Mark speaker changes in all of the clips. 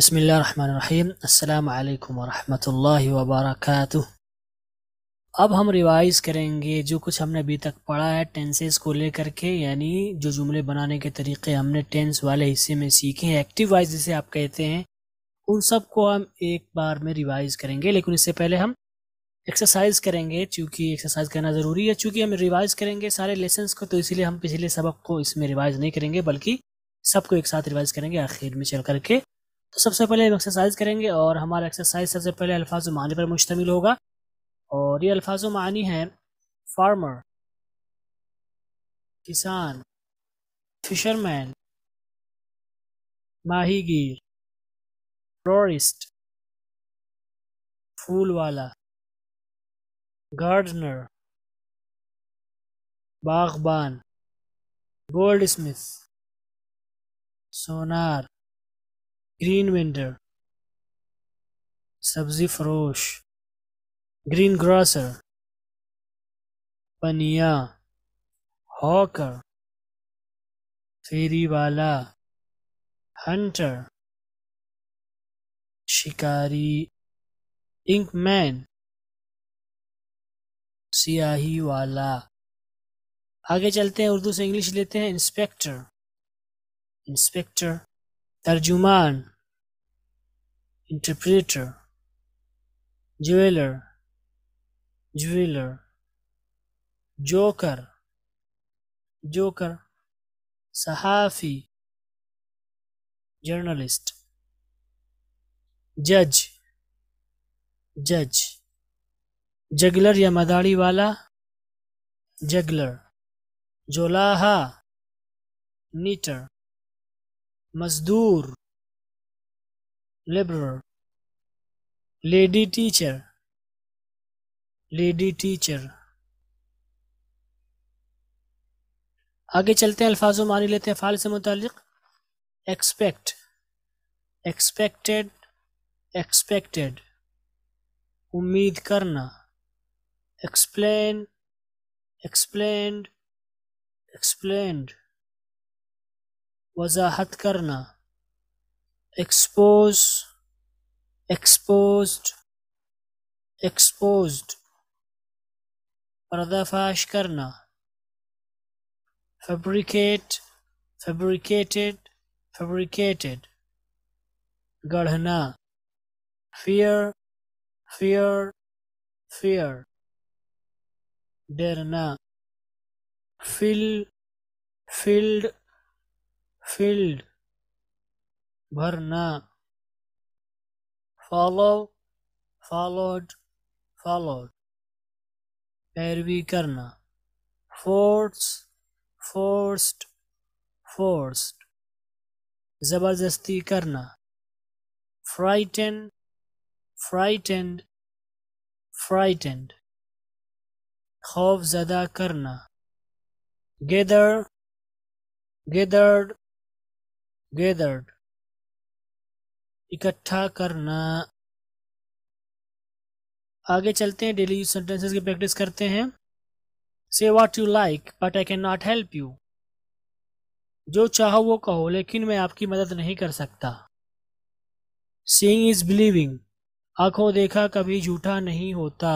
Speaker 1: عليكم ورحمة الله وبركاته
Speaker 2: अब हम रिवाइज़ करेंगे जो कुछ हमने अभी तक पढ़ा है टेंसेस को लेकर के यानी जो जुमले बनाने के तरीके हमने टेंस वाले हिस्से में सीखे हैं एक्टिव वाइज जिसे आप कहते हैं उन सब को हम एक बार में रिवाइज़ करेंगे लेकिन इससे पहले हम एक्सरसाइज करेंगे चूँकि एक्सरसाइज करना ज़रूरी है चूँकि हम रिवाइज़ करेंगे सारे लेसन्स को तो इसीलिए हम पिछले सबक को इसमें रिवाइज़ नहीं करेंगे बल्कि सबको एक साथ रिवाइज़ करेंगे आखिर में चल करके तो सबसे पहले हम एक्सरसाइज करेंगे और हमारा एक्सरसाइज सबसे पहले अल्फाज मानी पर मुश्तमिल होगा और ये
Speaker 1: अल्फाज मानी है फार्मर किसान फिशरमैन माहीगीर फ्लोरिस्ट फूल वाला गार्डनर बागबान गोल्ड स्मिथ सोनार ग्रीन वेंडर सब्जी फरोश ग्रीन ग्रासर पनिया हॉकर फेरी वाला हंटर शिकारी इंक मैन सियाही वाला आगे चलते हैं उर्दू से इंग्लिश लेते हैं इंस्पेक्टर इंस्पेक्टर तर्जुमान
Speaker 2: interpreter jeweler
Speaker 1: jeweler joker joker sahafi journalist judge judge juggler ya madari wala juggler jolaha knitter mazdoor laborer lady teacher lady teacher आगे चलते हैं
Speaker 2: अल्फाज मानी लेते हैं फाल से मुतक एक्सपेक्ट एक्सपेक्टेड एक्सपेक्टेड उम्मीद करना
Speaker 1: एक्सप्लेन एक्सप्लेन एक्सप्लेन वजाहत करना expose exposed exposed पर्दाफाश करना fabricate
Speaker 2: fabricated fabricated
Speaker 1: गढ़ना fear fear fear डरना fill filled filled भरना फॉलो फॉलोड फॉलोड पैरवी करना फोर्स फोर्स्ड फोर्स्ड ज़बरदस्ती करना फ्राइटन फ्राइटेंड फ्राइटेंड खौफ ज़दा करना गेदर गेदर्ड गेदर्ड इकट्ठा करना आगे चलते हैं डेली यूज सेंटेंसेस
Speaker 2: की प्रैक्टिस करते हैं say what you like but I can not help you जो चाहो वो कहो लेकिन मैं आपकी मदद नहीं कर सकता सींग इज बिलीविंग आंखों देखा कभी झूठा नहीं होता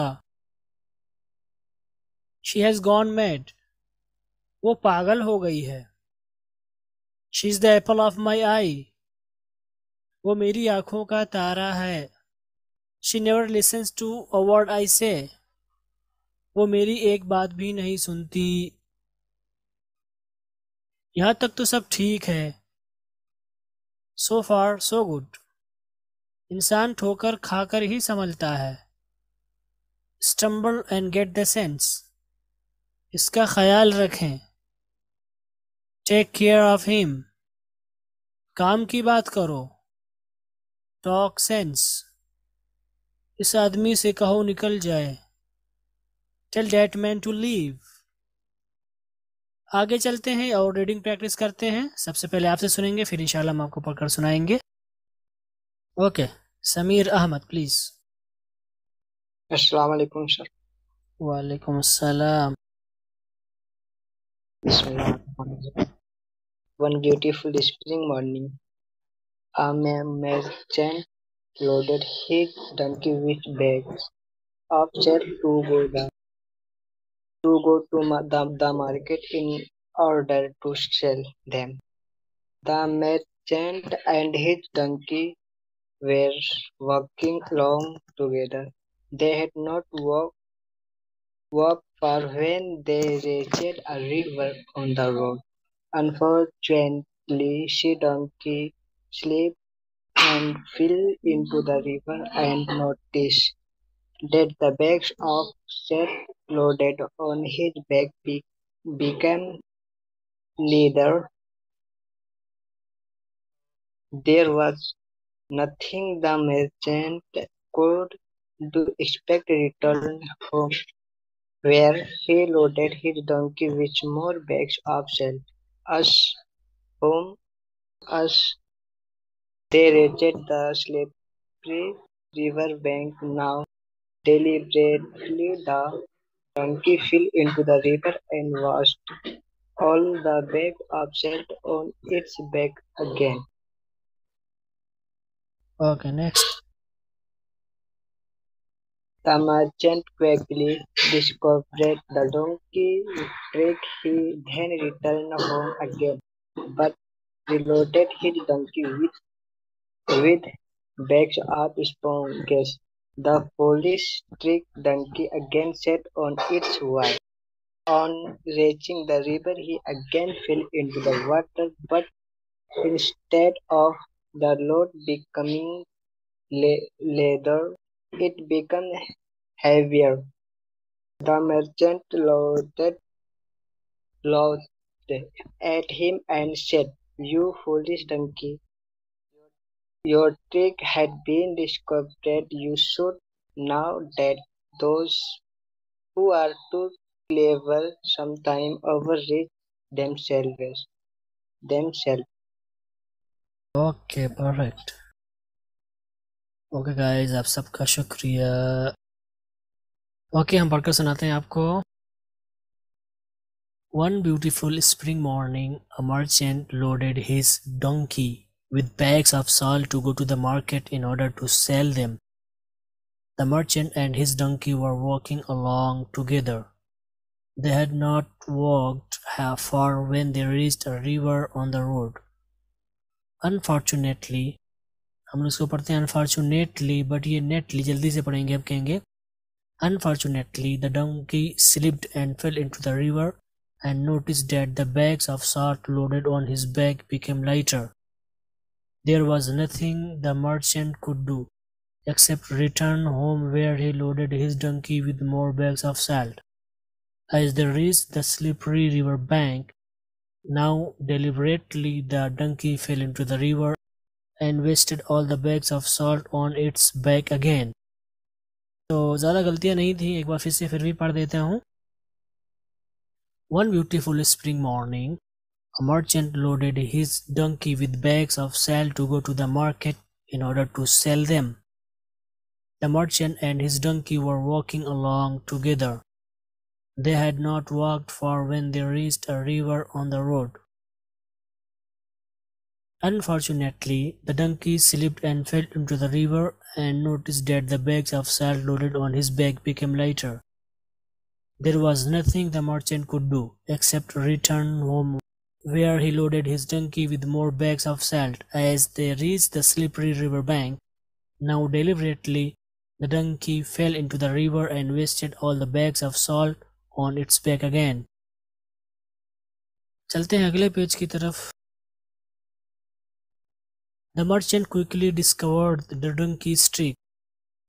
Speaker 2: शी हैज़ गॉन मैड वो पागल हो गई है she is the apple of my eye वो मेरी आँखों का तारा है she never listens to a word I say वो मेरी एक बात भी नहीं सुनती यहाँ तक तो सब ठीक है सो फार सो गुड इंसान ठोकर खाकर ही संभलता है stumble and get the sense इसका ख्याल रखें टेक केयर ऑफ हिम काम की बात करो टॉक सेंस इस आदमी से कहो निकल जाए tell that man to leave आगे चलते हैं और रीडिंग प्रैक्टिस करते हैं सबसे पहले आपसे सुनेंगे फिर इंशाल्लाह हम आपको पढ़कर सुनाएंगे
Speaker 1: ओके समीर अहमद प्लीज़
Speaker 3: अस्सलाम वालेकुम सर
Speaker 1: वालेकुम अस्सलाम
Speaker 3: one beautiful spring morning A merchant loaded his donkey with bags of chaff to go down to go to the, the market in order to sell them. The merchant and his donkey were walking along together. They had not walked, walked far when they reached a river
Speaker 1: on the road.
Speaker 3: Unfortunately, she donkey slip and fell into the river and noticed that the bags of salt loaded on his back be became leather. There was nothing the merchant could do expect return home, where he loaded his donkey with more bags of salt. Us home, us They raided the Slippery River bank, now deliberately the donkey fell into the river and washed all the bag upset on its back again.
Speaker 1: Okay, next.
Speaker 3: The merchant quickly discovered the donkey trick. He then returned home again, but reloaded his donkey with With backs up sponges, the foolish trick donkey again set on its way. On reaching the river, he again fell into the water, but instead of the load becoming leather, it became heavier. The merchant loaded, looked at him and said, You foolish donkey, your trick had been discovered. You should now that those who are too clever sometime overreach themselves. Themselves.
Speaker 1: Okay perfect okay guys आप सबका शुक्रिया okay okay, हम पढ़कर सुनाते हैं आपको One beautiful spring morning,
Speaker 2: a merchant loaded his donkey with bags of salt to go to the market in order to sell them. The merchant and his donkey were walking along together. They had not walked half far when they reached a river on the road. Unfortunately, हम उसको पढ़ते हैं unfortunately, but ये netly जल्दी से पढ़ेंगे अब कहेंगे unfortunately the donkey slipped and fell into the river and noticed that the bags of salt loaded on his back became lighter. There was nothing the merchant could do, except return home where he loaded his donkey with more bags of salt. As they reached the slippery river bank, now deliberately the donkey fell into the river and wasted all the bags of salt on its back again. तो ज़्यादा गलतियाँ नहीं थी एक बार फिर से फिर भी पढ़ देता हूँ One beautiful spring morning, a merchant loaded his donkey with bags of salt to go to the market in order to sell them. The merchant and his donkey were walking along together. They had not walked far when they reached a river on the road. Unfortunately, the donkey slipped and fell into the river and noticed that the bags of salt loaded on his back became lighter. There was nothing the merchant could do except return home where he loaded his donkey with more bags of salt as they reached the slippery river bank. Now deliberately, the donkey fell into the river and wasted all the bags
Speaker 1: of salt on its back again. चलते अगले page की तरफ The merchant quickly discovered
Speaker 2: the donkey's trick.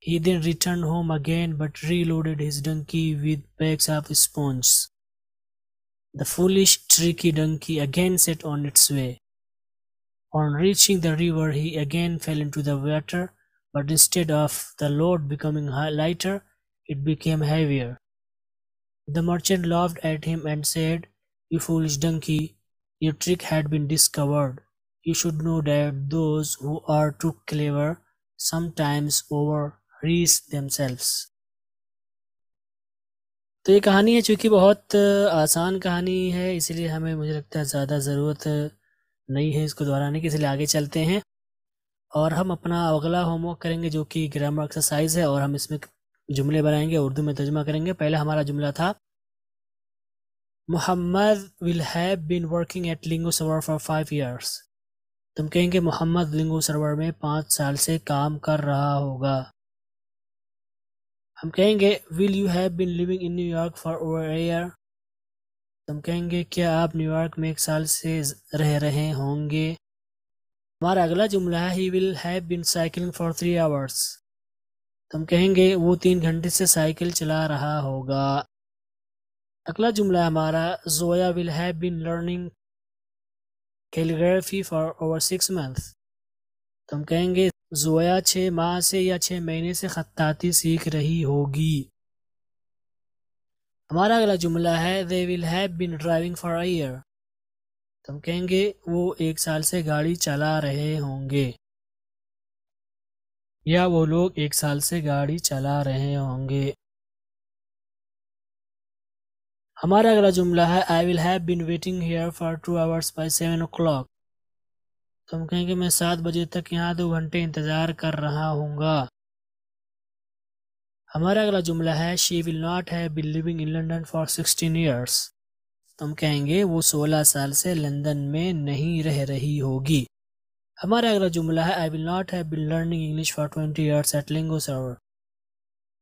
Speaker 2: He then returned home again but reloaded his donkey with bags of sponges. The foolish watched Rikki again set on its way. On reaching the river, he again fell into the water, but instead of the load becoming lighter, it became heavier. The merchant laughed at him and said, You foolish donkey, your trick had been discovered. You should know that those who are too clever sometimes overreach themselves. तो ये कहानी है चूँकि बहुत आसान कहानी है इसलिए हमें मुझे लगता है ज़्यादा ज़रूरत नहीं है इसको दोहराने की इसलिए आगे चलते हैं और हम अपना अगला होमवर्क करेंगे जो कि ग्रामर एक्सरसाइज है और हम इसमें जुमले बनाएंगे उर्दू में तर्जमा करेंगे पहले हमारा जुमला था Mohammad will have been working at Lingo Server for five years तुम कहेंगे मोहम्मद लिंगो सर्वर में पाँच साल से काम कर रहा होगा हम कहेंगे will you have been living in New York for over तो हम कहेंगे क्या आप न्यूयॉर्क में एक साल से रह रहे होंगे हमारा अगला जुमला है he will have been cycling for three hours हम कहेंगे वो तीन घंटे से साइकिल चला रहा होगा अगला जुमला हमारा Zoya will have been learning calligraphy for over six month तो हम कहेंगे ज़ोया छः माह से या छः महीने से ख़त्ताती सीख रही होगी हमारा अगला जुमला है they will have been driving for a year तो हम कहेंगे वो एक साल से गाड़ी चला रहे होंगे या वो लोग एक साल से गाड़ी चला रहे होंगे हमारा अगला जुमला है I will have been waiting here for two hours by seven o'clock तुम तो कहेंगे मैं सात बजे तक यहाँ दो घंटे इंतज़ार कर रहा हूँगा हमारा अगला जुमला है she will not have been living in London for sixteen years तुम कहेंगे वो सोलह साल से लंदन में नहीं रह रही होगी हमारा अगला जुमला है I will not have been learning English for twenty years at Lingo Server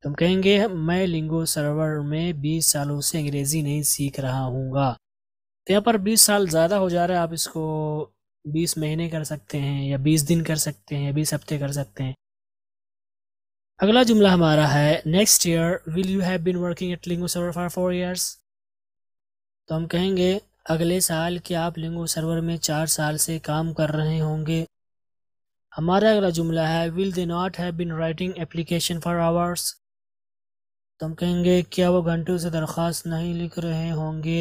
Speaker 2: तुम कहेंगे मैं लिंगो सर्वर में बीस सालों से अंग्रेज़ी नहीं सीख रहा हूँगा तो यहाँ पर बीस साल ज़्यादा हो जा रहा है आप इसको बीस महीने कर सकते हैं या बीस दिन कर सकते हैं या बीस हफ्ते कर सकते हैं अगला जुमला हमारा है next year will you have been working at Lingo Server for four years तो हम कहेंगे अगले साल कि आप लिंगो सर्वर में चार साल से काम कर रहे होंगे हमारा अगला जुमला है will they not have been writing application for hours तो हम कहेंगे क्या वो घंटों
Speaker 1: से दरख्वास्त नहीं लिख रहे होंगे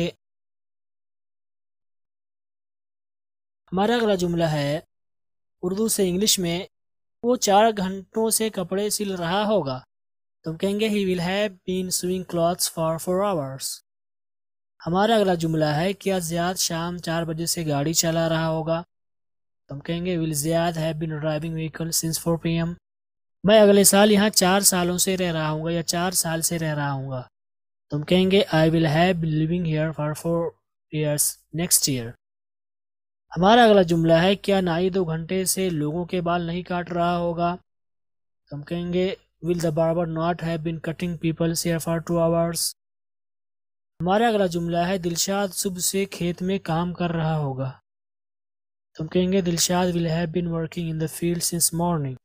Speaker 1: हमारा अगला जुमला है उर्दू से इंग्लिश में वो चार
Speaker 2: घंटों से कपड़े सिल रहा होगा तुम तो कहेंगे he will have been swing clothes for four hours हमारा अगला जुमला है क्या ज़्याद शाम चार बजे से गाड़ी चला रहा होगा तुम तो कहेंगे विल ज़्याद have been driving vehicle since four P M मैं अगले साल यहाँ चार सालों से रह रहा हूँ या चार साल से रह रहा हूँ तुम तो कहेंगे I will have living here for four years next year हमारा अगला जुमला है क्या नाई दो घंटे से लोगों के बाल नहीं काट रहा होगा हम कहेंगे will the barber not have been cutting people से फॉर टू आवर्स हमारा अगला जुमला है दिलशाद सुबह से खेत में काम कर रहा होगा हम कहेंगे Dilshad will have been working in the field since morning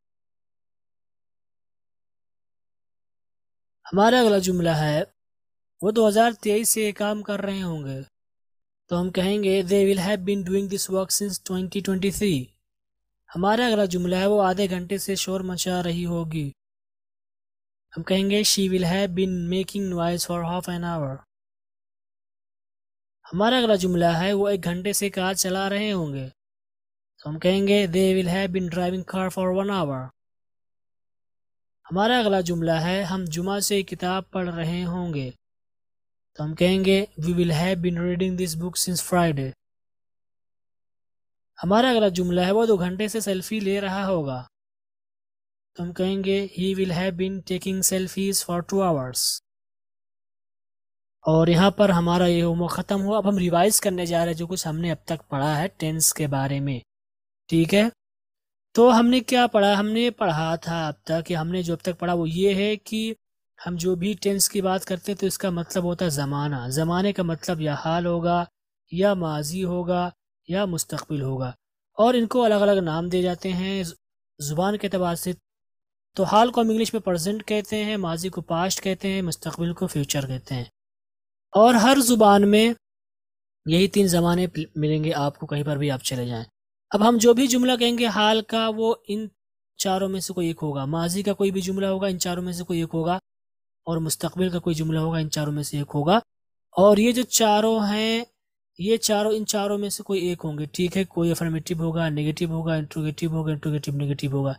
Speaker 2: हमारा अगला जुमला है वो 2023 से काम कर रहे होंगे तो हम कहेंगे they will have been doing this work since 2023 हमारा अगला जुमला है वो आधे घंटे से शोर मचा रही होगी हम कहेंगे she will have been making noise for half an hour हमारा अगला जुमला है वो एक घंटे से कार चला रहे होंगे तो हम कहेंगे they will have been driving car for one hour हमारा अगला जुमला है हम जुमा से किताब पढ़ रहे होंगे तो हम कहेंगे we will have been reading this book since Friday हमारा अगला जुमला है वो दो घंटे से सेल्फी ले रहा होगा तो हम कहेंगे he will have been taking selfies for two hours और यहाँ पर हमारा ये होमवर्क ख़त्म हुआ अब हम रिवाइज करने जा रहे हैं जो कुछ हमने अब तक पढ़ा है टेंस के बारे में ठीक है तो हमने क्या पढ़ा हमने पढ़ा था अब तक कि हमने जो अब तक पढ़ा वो ये है कि हम जो भी टेंस की बात करते हैं तो इसका मतलब होता है ज़माना ज़माने का मतलब या हाल होगा या माजी होगा या मुस्तबिल होगा और इनको अलग अलग नाम दिए जाते हैं ज़ुबान के अतबार से तो हाल को हम इंग्लिश में प्रजेंट कहते हैं माजी को पास्ट कहते हैं मुस्तबिल को फ्यूचर कहते हैं और हर ज़ुबान में यही तीन ज़माने मिलेंगे आपको कहीं पर भी आप चले जाएँ अब हम जो भी जुमला कहेंगे हाल का वो इन चारों में से कोई एक होगा माजी का कोई भी जुमला होगा इन चारों में से कोई एक होगा और मुस्तकबिल का कोई जुमला होगा इन चारों में से एक होगा और ये जो चारों हैं ये चारों इन चारों में से कोई एक होंगे ठीक है कोई अफर्मेटिव होगा नेगेटिव होगा इंट्रोगेटिव होगा इंट्रोगेटिव नेगेटिव होगा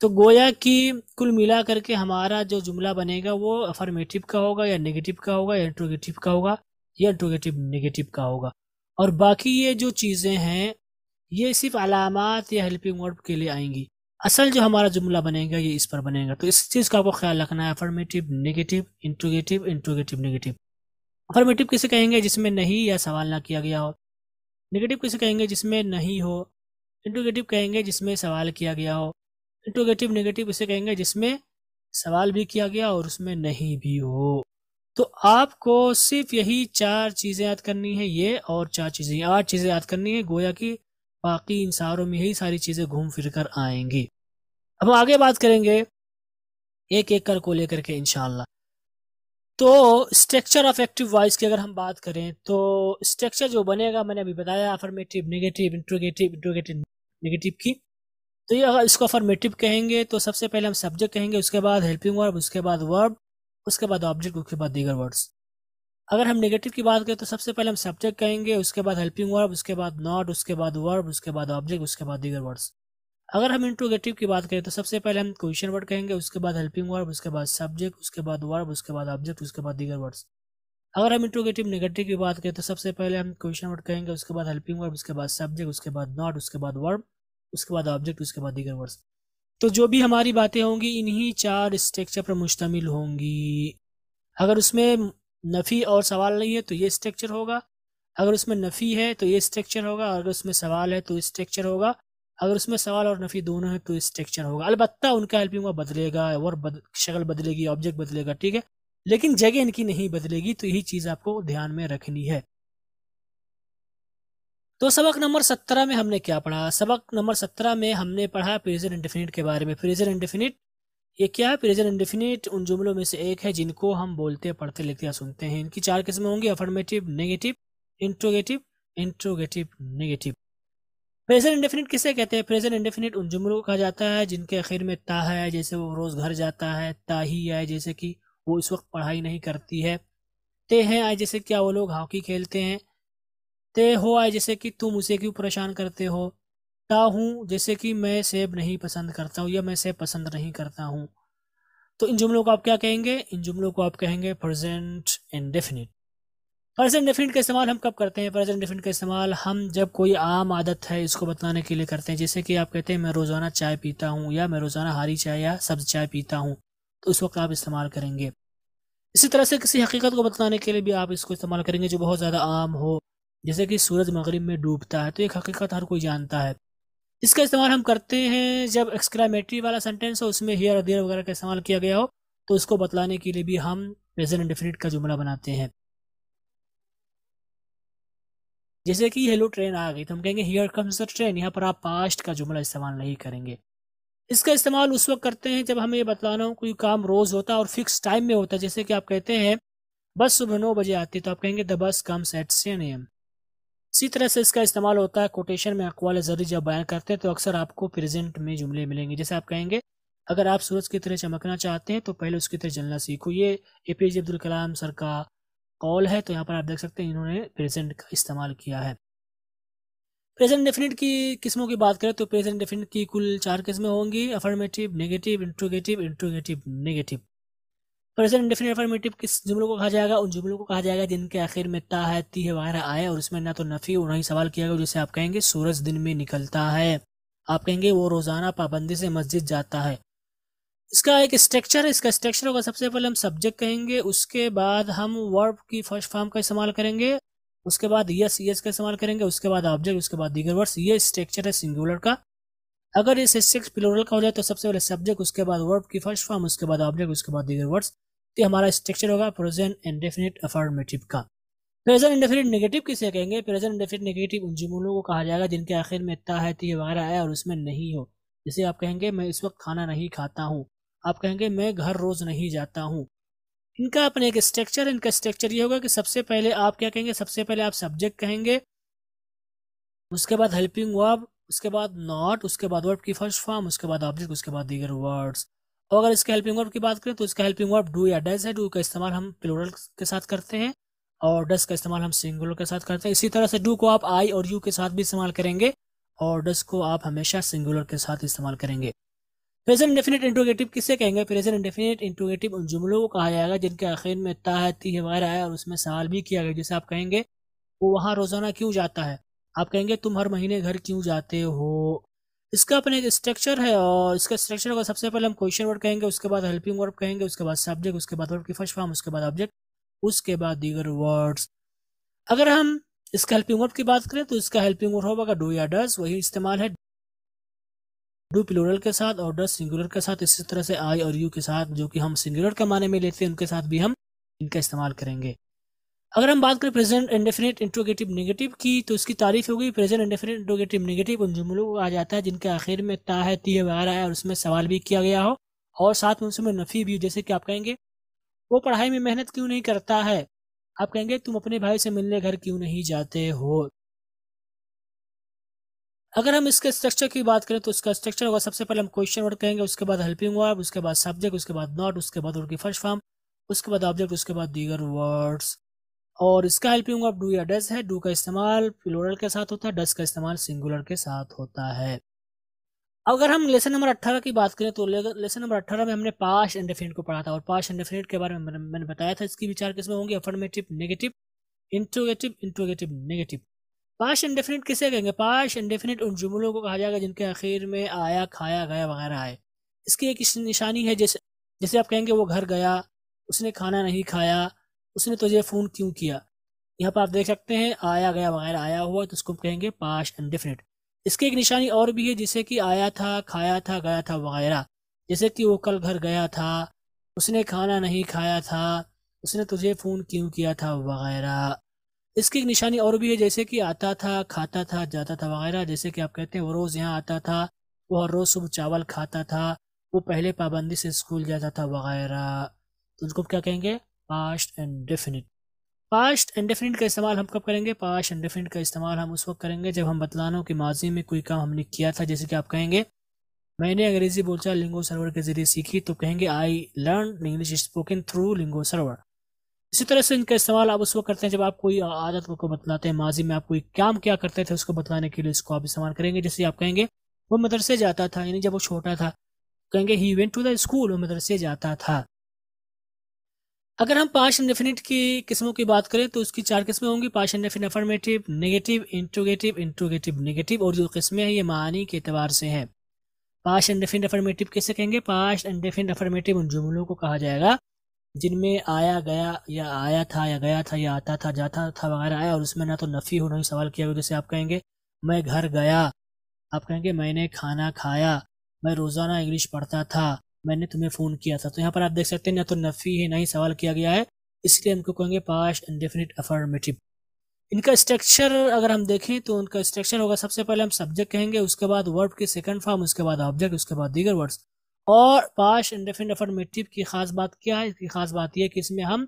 Speaker 2: तो गोया कि कुल मिला करके हमारा जो जुमला बनेगा वो अफर्मेटिव का होगा या नेगेटिव का होगा या इंट्रोगेटिव का होगा या इंट्रोगेटिव नेगेटिव का होगा और बाकी ये जो चीज़ें हैं ये सिर्फ अलामत या हेल्पिंग वर्ड के लिए आएंगी असल जो हमारा जुमला बनेगा ये इस पर बनेगा तो इस चीज़ का आपको ख्याल रखना है affirmative negative interrogative interrogative negative affirmative किसे कहेंगे जिसमें नहीं या सवाल ना किया गया हो नेगेटिव किसे कहेंगे जिसमें नहीं हो इंट्रोगेटिव कहेंगे जिसमें सवाल किया गया हो इंट्रोगेटिव नेगेटिव इसे कहेंगे जिसमें सवाल भी किया गया और उसमें नहीं भी हो तो आपको सिर्फ यही चार चीज़ें याद करनी है ये और चार चीज़ें आठ चीज़ें याद करनी है गोया कि बाकी इन सारों में यही सारी चीज़ें घूम फिर कर आएंगी अब हम आगे बात करेंगे एक एक कर को लेकर के इनशाला तो स्ट्रक्चर ऑफ एक्टिव वॉइस की अगर हम बात करें तो स्ट्रक्चर जो बनेगा मैंने अभी बताया affirmative negative interrogative interrogative negative की तो ये अगर इसको अफर्मेटिव कहेंगे तो सबसे पहले हम सब्जेक्ट कहेंगे उसके बाद हेल्पिंग वर्ब उसके बाद वर्ब उसके बाद ऑब्जेक्ट उसके बाद दीगर वर्ड्स अगर हम नेगेटिव की बात करें तो सबसे पहले हम सब्जेक्ट कहेंगे उसके बाद हेल्पिंग वर्ब उसके बाद नॉट उसके बाद वर्ब उसके बाद ऑब्जेक्ट उसके बाद दीगर वर्ड्स अगर हम इंट्रोगेटिव की बात करें तो सबसे पहले हम क्वेश्चन वर्ड कहेंगे उसके बाद हेल्पिंग वर्ब उसके बाद सब्जेक्ट उसके बाद वर्ब उसके बाद ऑब्जेक्ट उसके बाद दीगर वर्ड्स अगर हम इंट्रोगेटिव नेगेटिव की बात करें तो सबसे पहले हम क्वेश्चन वर्ड कहेंगे उसके बाद हेल्पिंग वर्ब उसके बाद सब्जेक्ट उसके बाद नॉट उसके बाद वर्ब उसके बाद ऑब्जेक्ट उसके बाद दीगर वर्ड्स तो जो भी हमारी बातें होंगी इन्हीं चार स्ट्रक्चर पर मुश्तमिल होंगी अगर उसमें नफ़ी और सवाल नहीं है तो ये स्ट्रक्चर होगा अगर उसमें नफ़ी है तो ये स्ट्रक्चर होगा अगर उसमें सवाल है तो स्ट्रक्चर होगा अगर उसमें सवाल और नफ़ी दोनों है तो स्ट्रक्चर होगा अलबत्ता उनका हेल्पिंग वर्ब बदलेगा और बद, शक्ल बदलेगी ऑब्जेक्ट बदलेगा ठीक है लेकिन जगह इनकी नहीं बदलेगी तो यही चीज़ आपको ध्यान में रखनी है तो सबक नंबर सत्रह में हमने क्या पढ़ा सबक नंबर सत्रह में हमने पढ़ा प्रेजर इंडिफिनिट के बारे में प्रेजर इंडिफिनिट ये क्या है प्रेजर इंडिफिनिट उन जुमलों में से एक है जिनको हम बोलते पढ़ते लिखते या सुनते हैं इनकी चार किस्में होंगी affirmative negative interrogative interrogative negative फ्रेजर इंडेफिनिट किसे कहते हैं फ्रेजर इंडेफिनिट उन जुमलों को कहा जाता है जिनके आखिर में ता है जैसे वो रोज़ घर जाता है ता ही है जैसे कि वो इस वक्त पढ़ाई नहीं करती है ते हैं आए जैसे क्या वो लोग हॉकी खेलते हैं ते हो आए जैसे कि तुम उसे क्यों परेशान करते हो ता हूँ जैसे कि मैं सेब नहीं पसंद करता हूँ या मैं सेब पसंद नहीं करता हूँ तो इन जुमलों को आप क्या कहेंगे इन जुमलों को आप कहेंगे प्रेजेंट इंडेफिनिट प्रेजेंट डेफिनेट का इस्तेमाल हम कब करते हैं प्रेजेंट डेफिनेट का इस्तेमाल हम जब कोई आम आदत है इसको बताने के लिए करते हैं जैसे कि आप कहते हैं मैं रोज़ाना चाय पीता हूँ या मैं रोज़ाना हरी चाय या सब्ज़ चाय पीता हूँ तो उस वक्त आप इस्तेमाल करेंगे इसी तरह से किसी हकीकत को बताने के लिए भी आप इसको इस्तेमाल करेंगे जो बहुत ज़्यादा आम हो जैसे कि सूरज मगरब में डूबता है तो एक हकीकत हर कोई जानता है इसका इस्तेमाल हम करते हैं जब एक्सक्लामेटरी वाला सेंटेंस हो उसमें हेयर और वगैरह का इस्तेमाल किया गया हो तो उसको बतलाने के लिए भी हम प्रेजेंट इंडिफिनिट का जुमला बनाते हैं जैसे कि हेलो ट्रेन आ गई तो हम कहेंगे हियर कम्स द ट्रेन यहाँ पर आप पास्ट का जुमला इस्तेमाल नहीं करेंगे इसका इस्तेमाल उस वक्त करते हैं जब हमें बतलाना हो कोई काम रोज़ होता है और फिक्स टाइम में होता है जैसे कि आप कहते हैं बस सुबह नौ बजे आती है तो आप कहेंगे the bus comes at seven M इसी तरह से इसका इस्तेमाल होता है कोटेशन में अकवाल जरूरी जब बयान करते हैं तो अक्सर आपको प्रेजेंट में जुमले मिलेंगे जैसे आप कहेंगे अगर आप सूरज की तरह चमकना चाहते हैं तो पहले उसकी तरह जलना सीखो ये A P J Abdul Kalam sir का ऑल है तो यहाँ पर आप देख सकते हैं इन्होंने प्रेजेंट का इस्तेमाल किया है प्रेजेंट डेफिनेट की किस्मों की बात करें तो प्रेजेंट डेफिनेट की कुल चार किस्में होंगी affirmative negative interrogative interrogative negative present definite affirmative किस जुमलों को कहा जाएगा उन जुमलों को कहा जाएगा जिनके आखिर में ता है ती है वगैरह आए और उसमें ना तो नफ़ी और ना ही सवाल किया गया जैसे आप कहेंगे सूरज दिन में निकलता है आप कहेंगे वो रोज़ाना पाबंदी से मस्जिद जाता है इसका एक स्ट्रक्चर है इसका स्ट्रक्चर होगा सबसे पहले हम सब्जेक्ट कहेंगे उसके बाद हम वर्ब की फर्स्ट फॉर्म का इस्तेमाल करेंगे उसके बाद यस यस का इस्तेमाल करेंगे उसके बाद ऑब्जेक्ट उसके बाद दीगर वर्ड्स ये स्ट्रक्चर है सिंगुलर का अगर ये सिक्स प्लोरल का हो जाए तो सबसे पहले सब्जेक्ट उसके बाद वर्ब की फर्स्ट फॉर्म उसके बाद ऑब्जेक्ट उसके बाद दीगर वर्ड्स तो हमारा स्ट्रक्चर होगा प्रेजेंट इंडेफिनिट अफॉर्मेटिव का प्रेजेंट इंडेफिनिट नेगेटिव किसे कहेंगे प्रेजेंट इंडेफिनिट नेगेटिव उन जुमलों को कहा जाएगा जिनके आखिर में ता है ती वगैरह है और उसमें नहीं हो जैसे आप कहेंगे मैं इस वक्त खाना नहीं खाता हूँ आप कहेंगे मैं घर रोज नहीं जाता हूँ इनका अपने एक स्ट्रक्चर इनका स्ट्रक्चर ये होगा कि सबसे पहले आप क्या कहेंगे सबसे पहले आप सब्जेक्ट कहेंगे उसके बाद हेल्पिंग वर्ब उसके बाद नॉट उसके बाद वर्ब की फर्स्ट फॉर्म उसके बाद ऑब्जेक्ट उसके बाद दीगर वर्ड्स और अगर इसके हेल्पिंग वर्ब की बात करें तो इसका हेल्पिंग वर्ब डू या डज है डू का इस्तेमाल हम प्लोरल के साथ करते हैं और डस का इस्तेमाल हम सिंगुलर के साथ करते हैं इसी तरह से डू को आप आई और यू के साथ भी इस्तेमाल करेंगे और डस को आप हमेशा सिंगुलर के साथ इस्तेमाल करेंगे प्रेजेंट इंडेफिनेट इंट्रोगेटिव किसे कहेंगे प्रेजेंट इंडेफिनेट इंट्रोगेटिव उन जुमलों को कहा जाएगा जिनके आखिर में ता है ताहती वगैरह है और उसमें सवाल भी किया गया जैसे आप कहेंगे वो वहाँ रोजाना क्यों जाता है आप कहेंगे तुम हर महीने घर क्यों जाते हो इसका अपने एक स्ट्रक्चर है और इसका स्ट्रक्चर होगा सबसे पहले हम क्वेश्चन वर्ड कहेंगे उसके बाद हेल्पिंग वर्ड कहेंगे उसके बाद सब्जेक्ट उसके बाद वर्ड की फर्स्ट फॉर्म उसके बाद ऑब्जेक्ट उसके बाद दीगर वर्ड्स अगर हम इसका हेल्पिंग वर्ड की बात करें तो इसका हेल्पिंग वर्ड होगा डू या डस वही इस्तेमाल है डू प्लूरल के साथ और डस सिंगुलर के साथ इसी तरह से आई और यू के साथ जो कि हम सिंगुलर के माने में लेते हैं उनके साथ भी हम इनका इस्तेमाल करेंगे अगर हम बात करें प्रेजेंट इंडेफिनेट इंट्रोगेटिव नेगेटिव की तो इसकी तारीफ होगी प्रेजेंट इंडेफिनेट इंट्रोगेटिव नेगेटिव उन जुमलों को आ जाता है जिनके आखिर में ता है ती है वगैरह है और उसमें सवाल भी किया गया हो और साथ में उसमें नफ़ी भी जैसे कि आप कहेंगे वो पढ़ाई में मेहनत क्यों नहीं करता है आप कहेंगे तुम अपने भाई से मिलने घर क्यों नहीं जाते हो अगर हम इसके स्ट्रक्चर की बात करें तो इसका स्ट्रक्चर होगा सबसे पहले हम क्वेश्चन वर्ड कहेंगे उसके बाद हेल्पिंग वर्ब उसके बाद सब्जेक्ट उसके बाद नॉट उसके बाद उनकी फर्स्ट फॉर्म उसके बाद ऑब्जेक्ट उसके बाद दीगर वर्ड्स और इसका हेल्पिंग वर्ब डू या डज है डू का इस्तेमाल प्लोरल के साथ होता है डज का इस्तेमाल सिंगुलर के साथ होता है अगर हम लेसन नंबर अट्ठारह की बात करें तो लेसन नंबर अट्ठारह में हमने पास इंडेफिनेट को पढ़ा था और पास इंडेफिनेट के बारे में मैंने बताया था इसकी विचार किसमें होंगे affirmative negative interrogative interrogative negative past indefinite किसे कहेंगे पाश इंडेफिनिट उन जुमलों को कहा जाएगा जिनके आखिर में आया खाया गया वगैरह आए इसकी एक निशानी है जैसे जैसे आप कहेंगे वो घर गया उसने खाना नहीं खाया उसने तुझे फ़ोन क्यों किया यहाँ पर आप देख सकते हैं आया गया वगैरह आया हुआ तो उसको कहेंगे पाश इंडेफिनिट इसकी एक निशानी और भी है जैसे कि आया था खाया था गया था वगैरह जैसे कि वो कल घर गया था उसने खाना नहीं खाया था उसने तुझे फ़ोन क्यों किया था वगैरह इसकी एक निशानी और भी है जैसे कि आता था खाता था जाता था वगैरह जैसे कि आप कहते हैं वो रोज़ यहाँ आता था वो हर रोज़ सुबह चावल खाता था वो पहले पाबंदी से स्कूल जाता था वगैरह तो उनको क्या कहेंगे past indefinite past indefinite का इस्तेमाल हम कब करेंगे पास्ट एंड डेफिनेट का इस्तेमाल हम उस वक्त करेंगे जब हम बतलानों के माजी में कोई काम हमने किया था जैसे कि आप कहेंगे मैंने अंग्रेजी बोलचाल लिंगो सर्वर के जरिए सीखी तो कहेंगे I learn English spoken through lingo server इसी तरह से इनका इस्तेमाल आप उस वक्त करते हैं जब आप कोई आदत को बतलाते हैं माजी में आप कोई काम क्या करते थे उसको बतलाने के लिए इसको आप इस्तेमाल करेंगे जैसे आप कहेंगे वो मदरसे जाता था यानी जब वो छोटा था कहेंगे he went to the school वो मदरसे जाता था अगर हम पास्ट इंडेफिनिट की किस्मों की बात करें तो उसकी चार किस्में होंगी past indefinite affirmative negative interrogative interrogative negative और जो किस्में हैं ये मानी के अतबार से हैं पास्ट इंडेफिन अफर्मेटिव कैसे कहेंगे पाश इंडेफिन अफर्मेटिव उन जुमलों को कहा जाएगा जिनमें आया गया या आया था या गया था या आता था जाता था वगैरह आया और उसमें ना तो नफ़ी हो ही सवाल किया हुआ जैसे आप कहेंगे मैं घर गया आप कहेंगे मैंने खाना खाया मैं रोज़ाना इंग्लिश पढ़ता था मैंने तुम्हें फ़ोन किया था तो यहाँ पर आप देख सकते हैं ना तो नफ़ी है ना ही सवाल किया गया है इसलिए हमको कहेंगे पास्ट इनडेफिनिट अफर्मेटिव इनका स्ट्रक्चर अगर हम देखें तो उनका स्ट्रक्चर होगा सबसे पहले हम सब्जेक्ट कहेंगे उसके बाद वर्ब के सेकंड फॉर्म उसके बाद ऑब्जेक्ट उसके बाद दीगर वर्ड्स और पाश इंडेफिन अफर्मेटिव की खास बात क्या है इसकी खास बात यह कि इसमें हम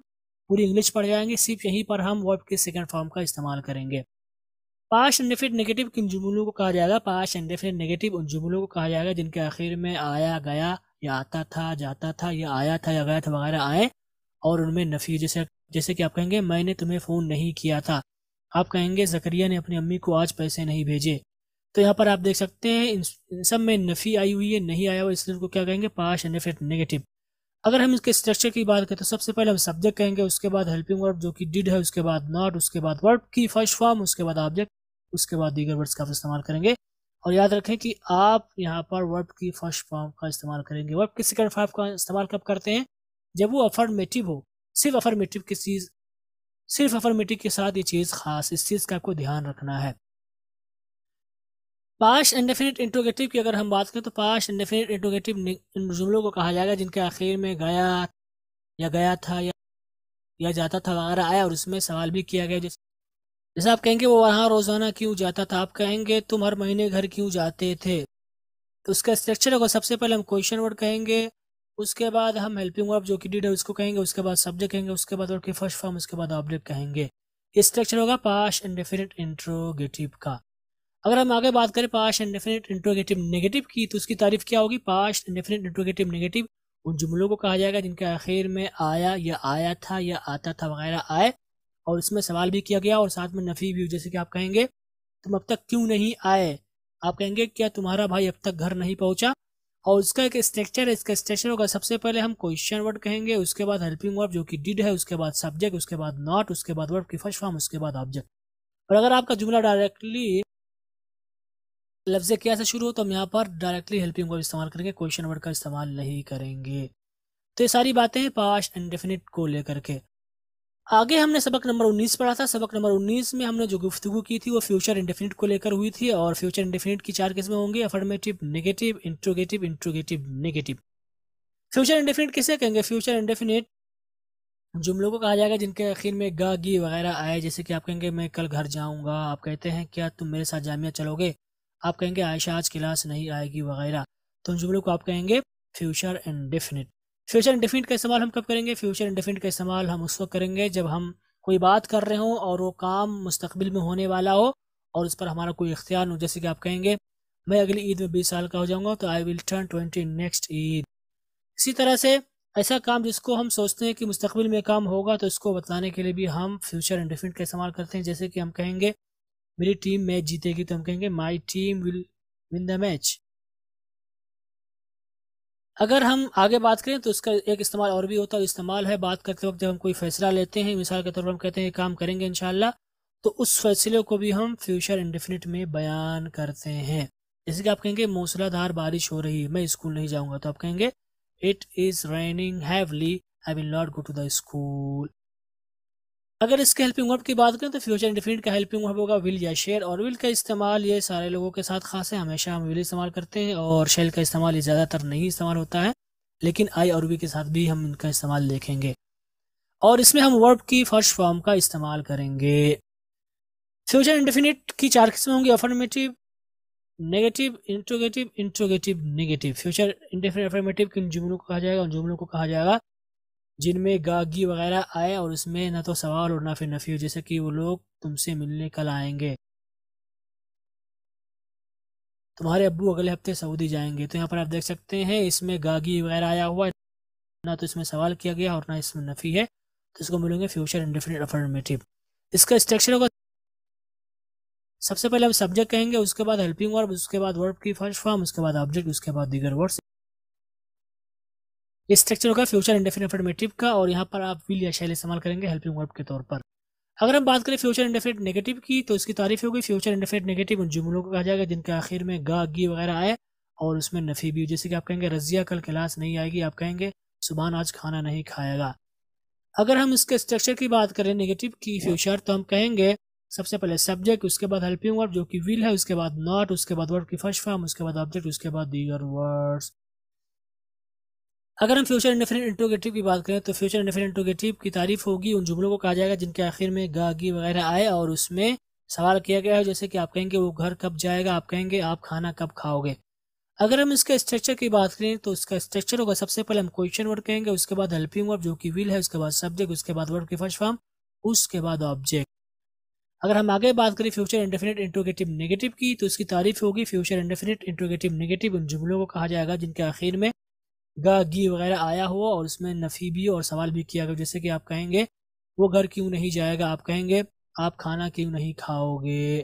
Speaker 2: पूरी इंग्लिश पढ़ जाएंगे सिर्फ यहीं पर हम वर्ब के सेकंड फॉर्म का इस्तेमाल करेंगे पास्ट इंडेफिन नेगेटिव किन जुमलों को कहा जाएगा पाश इंडेफिन नेगेटिव उन जुमलों को कहा जाएगा जिनके आखिर में आया गया या आता था जाता था या आया था या गया था वगैरह आए और उनमें नफ़ी जैसे जैसे कि आप कहेंगे मैंने तुम्हें फ़ोन नहीं किया था आप कहेंगे जकरिया ने अपनी अम्मी को आज पैसे नहीं भेजे तो यहाँ पर आप देख सकते हैं इन, सब में नफ़ी आई हुई है नहीं आया हुआ इसलिए उनको क्या कहेंगे पास एनिफिट नेगेटिव अगर हम इसके स्ट्रक्चर की बात करें तो सबसे पहले हम सब्जेक्ट कहेंगे उसके बाद हेल्पिंग वर्ब जो कि डिड है उसके बाद नॉट उसके बाद वर्ब की फर्स्ट फॉर्म उसके बाद ऑब्जेक्ट उसके बाद दीगर वर्ड्स का इस्तेमाल करेंगे और याद रखें कि आप यहाँ पर वर्ब की फर्स्ट फॉर्म का इस्तेमाल करेंगे वर्ब की सेकेंड फॉर्म का इस्तेमाल कब करते हैं जब वो अफर्मेटिव हो सिर्फ अफर्मेटिव की चीज़ सिर्फ अफर्मेटिव के साथ ये चीज़ खास इस चीज़ का आपको ध्यान रखना है पास इंडेफिनिट इंट्रोगेटिव की अगर हम बात करें तो पास इंडेफिनिट इंट्रोगेटिव जुमलों को कहा जाएगा जिनके आखिर में गया या गया था या, या जाता था वगैरह आया और उसमें सवाल भी किया गया जैसे जैसे आप कहेंगे वो वहाँ रोज़ाना क्यों जाता था आप कहेंगे तुम हर महीने घर क्यों जाते थे तो उसका स्ट्रक्चर होगा सबसे पहले हम क्वेश्चन वर्ड कहेंगे उसके बाद हम हेल्पिंग वर्ब जो कि डिड है उसको कहेंगे उसके बाद सब्जेक्ट कहेंगे उसके बाद और की फर्स्ट फॉर्म उसके बाद ऑब्जेक्ट कहेंगे स्ट्रक्चर होगा पास्ट इंडेफिनिट इंट्रोगेटिव का अगर हम आगे बात करें पास्ट एंड इंट्रोगेटिव नेगेटिव की तो उसकी तारीफ क्या होगी पास्ट एंड इंट्रोगेटिव नेगेटिव उन जुमलों को कहा जाएगा जिनके आखिर में आया या आया था या आता था वगैरह आए और इसमें सवाल भी किया गया और साथ में नफी भी जैसे कि आप कहेंगे तुम अब तक क्यों नहीं आए आप कहेंगे क्या तुम्हारा भाई अब तक घर नहीं पहुंचा और उसका एक स्ट्रक्चर है इसका स्ट्रक्चर होगा सबसे पहले हम क्वेश्चन वर्ड कहेंगे उसके बाद हेल्पिंग वर्ब जो कि डिड है उसके बाद सब्जेक्ट उसके बाद नॉट उसके बाद वर्ब की फर्स्ट फॉर्म उसके बाद ऑब्जेक्ट और अगर आपका जुमला डायरेक्टली लफ्ज़ क्या से शुरू हो तो हम यहाँ पर डायरेक्टली हेल्पिंग वर्ड इस्तेमाल करेंगे क्वेश्चन वर्ड का इस्तेमाल नहीं करेंगे तो ये सारी बातें हैं पास्ट इंडेफिनिट को लेकर के आगे हमने सबक नंबर 19 पढ़ा था सबक नंबर 19 में हमने जो गुफ्तु की थी वो फ्यूचर इंडेफिनिट को लेकर हुई थी और फ्यूचर इंडेफिनिट की चार किस्में होंगी affirmative negative interrogative interrogative negative future indefinite किसे कहेंगे फ्यूचर इंडेफिनिट जुमलों को कहा जाएगा जिनके आखिर में गा गी वगैरह आए जैसे कि आप कहेंगे मैं कल घर जाऊंगा आप कहते हैं क्या तुम मेरे साथ जामिया चलोगे आप कहेंगे आयशा आज क्लास नहीं आएगी वगैरह तो उन जुमलों को आप कहेंगे फ्यूचर इंडिफिनिट फ्यूचर इंडिफिनिट का इस्तेमाल हम कब करेंगे फ्यूचर इंडिफिनिट का इस्तेमाल हम उस वक्त करेंगे जब हम कोई बात कर रहे हों और वो काम मुस्तबिल में होने वाला हो और उस पर हमारा कोई इख्तियार हो जैसे कि आप कहेंगे मैं अगली ईद में बीस साल का हो जाऊंगा तो I will turn twenty next Eid इसी तरह से ऐसा काम जिसको हम सोचते हैं कि मुस्तबिल में काम होगा तो इसको बताने के लिए भी हम फ्यूचर इंडिफिनिट का इस्तेमाल करते हैं जैसे कि हम कहेंगे मेरी टीम मैच जीतेगी तो हम कहेंगे my team will win the match अगर हम आगे बात करें तो इसका एक इस्तेमाल और भी होता है इस्तेमाल है बात करते वक्त जब हम कोई फैसला लेते हैं मिसाल के तौर पर हम कहते हैं काम करेंगे इनशाला तो उस फैसले को भी हम फ्यूचर इंडिफिनिट में बयान करते हैं जैसे कि आप कहेंगे मूसलाधार बारिश हो रही है मैं स्कूल नहीं जाऊंगा तो आप कहेंगे it is raining heavily I will not go to the school अगर इसके हेल्पिंग वर्ब की बात करें तो फ्यूचर इंडिफिनिट का हेल्पिंग वर्ड होगा विल या शेयर और विल का इस्तेमाल ये सारे लोगों के साथ खास है हमेशा हम विल इस्तेमाल करते हैं और शेल का इस्तेमाल ये ज़्यादातर नहीं इस्तेमाल होता है लेकिन आई और वी के साथ भी हम इनका इस्तेमाल देखेंगे और इसमें हम वर्ब की फर्स्ट फॉर्म का इस्तेमाल करेंगे फ्यूचर इंडिफिनिट की चार किस्में होंगी affirmative negative interrogative interrogative negative future indefinite affirmative किन जुमलों को कहा जाएगा उन जुमलों को कहा जाएगा जिनमें गागी वगैरह आए और उसमें ना तो सवाल और ना फिर नफी हो जैसे कि वो लोग तुमसे मिलने कल आएंगे तुम्हारे अबू अगले हफ्ते सऊदी जाएंगे तो यहाँ पर आप देख सकते हैं इसमें गागी वगैरह आया हुआ है ना तो इसमें सवाल किया गया और ना इसमें नफी है तो इसको मिलेंगे फ्यूचर इंडिफिनिट अफर्मेटिव इसका स्ट्रक्चर होगा सबसे पहले हम सब्जेक्ट कहेंगे उसके बाद हेल्पिंग वर्ब उसके बाद वर्ब की फर्स्ट फॉर्म उसके बाद ऑब्जेक्ट उसके बाद दीगर वर्ड्स ये स्ट्रक्चर होगा फ्यूचर इंडेफिनेट का और यहाँ पर आप विल या शैल इस्तेमाल करेंगे हेल्पिंग वर्ब के तौर पर अगर हम बात करें फ्यूचर इंडेफिनेट नेगेटिव की तो इसकी तारीफ होगी फ्यूचर इंडेफिनेट नेगेटिव उन जुमलों को कहा जाएगा जिनके आखिर में गा गी वगैरह आए और उसमें नफी भी जैसे कि आप कहेंगे रजिया कल क्लास नहीं आएगी आप कहेंगे सुबह आज खाना नहीं खाएगा अगर हम इसके स्ट्रक्चर की बात करें नेगेटिव की फ्यूचर तो हम कहेंगे सबसे पहले सब्जेक्ट उसके बाद हेल्पिंग वर्ब जो कि विल है उसके बाद नॉट उसके बाद वर्ब की फर्स्ट फॉर्म उसके बाद ऑब्जेक्ट उसके बाद दीगर वर्ड्स अगर हम फ्यूचर इंडिफरेंट इंट्रोगेटिव की बात करें तो फ्यूचर इंडिफरेंट इंट्रोगेटिव की तारीफ होगी उन जुमलों को कहा जाएगा जिनके आखिर में गागी वगैरह आए और उसमें सवाल किया गया है जैसे कि आप कहेंगे वो घर कब जाएगा आप कहेंगे आप खाना कब खाओगे अगर हम इसके स्ट्रक्चर की बात करें तो इसका स्ट्रक्चर होगा सबसे पहले हम क्वेश्चन वर्ड कहेंगे उसके बाद हेल्पिंग वर्ड जो कि विल है उसके बाद सब्जेक्ट उसके बाद वर्ड की फर्स्ट फॉर्म उसके बाद ऑब्जेक्ट अगर हम आगे बात करें फ्यूचर इंडेफिनिट इंट्रोगेटिव नेगेटिव की तो उसकी तारीफ होगी फ्यूचर इंडेफिनिट इंट्रोगेटिव नेगेटिव उन जुमलों को कहा जाएगा जिनके आखिर में गा गी वगैरह आया हुआ और उसमें नफ़ी भी और सवाल भी किया गया जैसे कि आप कहेंगे वो घर क्यों नहीं जाएगा आप कहेंगे आप खाना क्यों नहीं खाओगे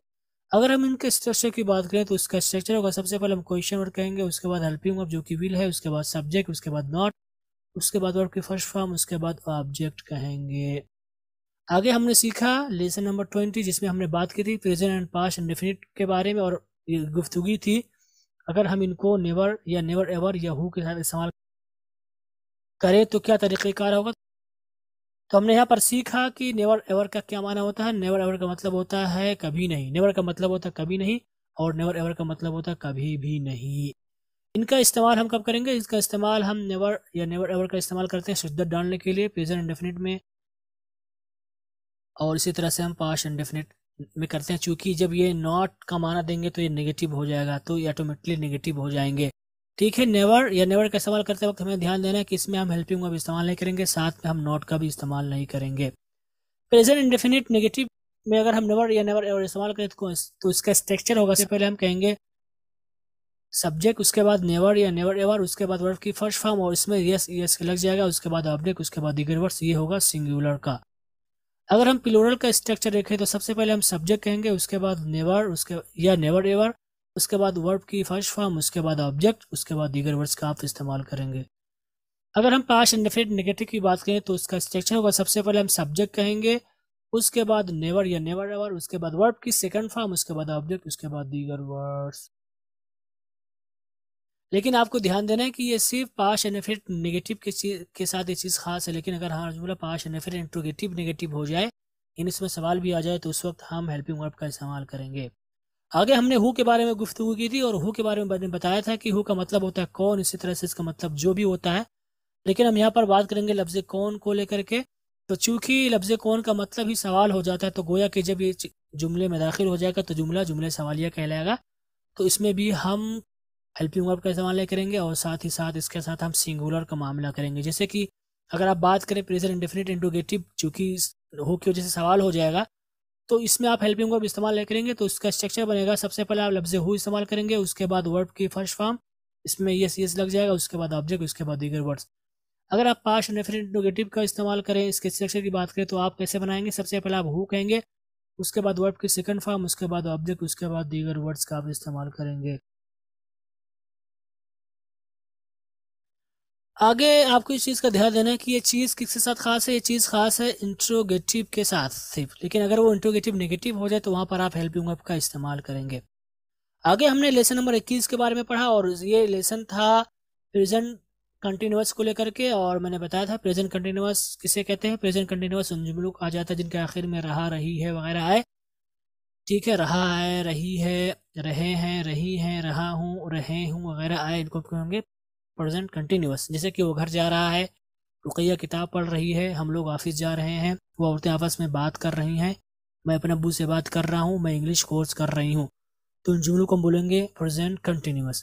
Speaker 2: अगर हम इनके स्ट्रक्चर की बात करें तो इसका स्ट्रक्चर होगा सबसे पहले हम क्वेश्चन वर्ड कहेंगे उसके बाद हेल्पिंग वर्ब जो कि विल है उसके बाद सब्जेक्ट उसके बाद नॉट उसके बाद वर्ब की फर्स्ट फॉर्म उसके बाद ऑब्जेक्ट कहेंगे आगे हमने सीखा लेसन नंबर ट्वेंटी जिसमें हमने बात की थी प्रेजेंट एंड पास्ट एंड के बारे में और गुफ्तगी थी अगर हम इनको नेवर या नेवर एवर या हु के साथ इस्तेमाल करें तो क्या तरीक़ेकार होगा तो हमने यहाँ पर सीखा कि नेवर एवर का क्या माना होता है नेवर एवर का मतलब होता है कभी नहीं नेवर का मतलब होता है कभी नहीं और नेवर एवर का मतलब होता है कभी भी नहीं इनका इस्तेमाल हम कब करेंगे इसका इस्तेमाल हम नेवर या नेवर एवर का इस्तेमाल करते हैं शिद्दत डालने के लिए प्रेजेंट इंडेफिनिट में और इसी तरह से हम पास्ट इंडेफिनिट में करते हैं चूँकि जब ये नॉट का माना देंगे तो ये नेगेटिव हो जाएगा तो ये ऑटोमेटिकली नेगेटिव हो जाएंगे ठीक है नेवर या नेवर का इस्तेमाल करते वक्त हमें ध्यान देना है कि इसमें हम हेल्पिंग भी इस्तेमाल नहीं करेंगे साथ में हम नॉट का भी इस्तेमाल नहीं करेंगे प्रेजेंट इंडेफिनिट नेगेटिव में अगर हम नेवर या नेवर एवर इस्तेमाल करें तो, तो इसका स्ट्रक्चर होगा सबसे पहले हम कहेंगे सब्जेक्ट उसके बाद नेवर या नेवर एवर उसके बाद वर्ब की फर्स्ट फॉर्म और इसमें यस यस लग जाएगा उसके बाद ऑब्जेक्ट उसके बाद दिगर वर्ड्स ये होगा सिंगुलर का अगर हम प्लूरल का स्ट्रक्चर देखें तो सबसे पहले हम सब्जेक्ट कहेंगे उसके बाद नेवर उसके या नेवर एवर उसके बाद वर्ब की फर्स्ट फॉर्म उसके बाद ऑब्जेक्ट उसके बाद दीगर वर्ड्स का आप इस्तेमाल करेंगे अगर हम पास इंडेफिनेट नेगेटिव की बात करें तो उसका स्ट्रक्चर होगा सबसे पहले हम सब्जेक्ट कहेंगे उसके बाद नेवर या नेवर एवर उसके बाद वर्ब की सेकंड फॉर्म उसके बाद ऑब्जेक्ट उसके बाद दीगर वर्ड्स लेकिन आपको ध्यान देना है कि ये सिर्फ पास्ट एनिफिट नेगेटिव के चीज के साथ ये चीज़ खास है लेकिन अगर हाँ बोला पास एनिफिट इंट्रोगेटिव नेगेटिव हो जाए इन इसमें सवाल भी आ जाए तो उस वक्त हम हेल्पिंग वर्ब का इस्तेमाल करेंगे आगे हमने हु के बारे में गुफ्तु की थी और हु के बारे में बताया था कि हु का मतलब होता है कौन इसी तरह से इसका मतलब जो भी होता है लेकिन हम यहाँ पर बात करेंगे लफ्ज़ कौन को लेकर के तो चूंकि लफ्ज़ कौन का मतलब ही सवाल हो जाता है तो गोया कि जब ये जुमले में दाखिल हो जाएगा तो जुमला जुमले सवालिया कहलाएगा तो इसमें भी हम हेल्पिंग वर्ब का इस्तेमाल करेंगे और साथ ही साथ इसके साथ हम सिंगुलर का मामला करेंगे जैसे कि अगर आप बात करें प्रेजेंट इंडेफिनिट इंडोगेटिव चूँकि हो की वजह से सवाल हो जाएगा तो इसमें आप हेल्पिंग वर्ब इस्तेमाल नहीं करेंगे तो इसका स्ट्रक्चर बनेगा सबसे पहले आप लफ्ज़ हु इस्तेमाल करेंगे उसके बाद वर्ब की फर्स्ट फॉर्म इसमें यस यस लग जाएगा उसके बाद ऑब्जेक्ट उसके बाद दीगर वर्ड्स अगर आप पास्ट नेगेटिव का इस्तेमाल करें इसके स्ट्रक्चर की बात करें तो आप कैसे बनाएंगे
Speaker 1: सबसे पहले आप हु कहेंगे उसके बाद वर्ब की सेकंड फॉर्म उसके बाद ऑब्जेक्ट उसके बाद दीगर वर्ड्स का आप इस्तेमाल करेंगे आगे आपको इस चीज़ का ध्यान देना है कि ये चीज़ किसके साथ खास है ये चीज़ खास है इंट्रोगेटिव के साथ
Speaker 2: सिर्फ लेकिन अगर वो इंट्रोगेटिव नेगेटिव हो जाए तो वहाँ पर आप हेल्पिंग वर्ब का इस्तेमाल करेंगे आगे हमने लेसन नंबर इक्कीस के बारे में पढ़ा और ये लेसन था प्रेजेंट कंटिन्यूस को लेकर के और मैंने बताया था प्रेजेंट कंटिन्यूस किसे कहते हैं प्रेजेंट कंटिन्यूस उन जुमलों आ जाता है जिनके आखिर में रहा रही है वगैरह है ठीक है रहा है रही है रहे हैं रही हैं रहा हूँ रहे हूँ वगैरह आए इनको कहेंगे प्रजेंट कंटिन्यूस जैसे कि वो घर जा रहा है रुकैया किताब पढ़ रही है हम लोग ऑफिस जा रहे हैं वो औरतें आपस में बात कर रही हैं मैं अपने अबू से बात कर रहा हूँ मैं इंग्लिश कोर्स कर रही हूँ तो इन जुमलों को हम बोलेंगे प्रजेंट कंटिन्यूस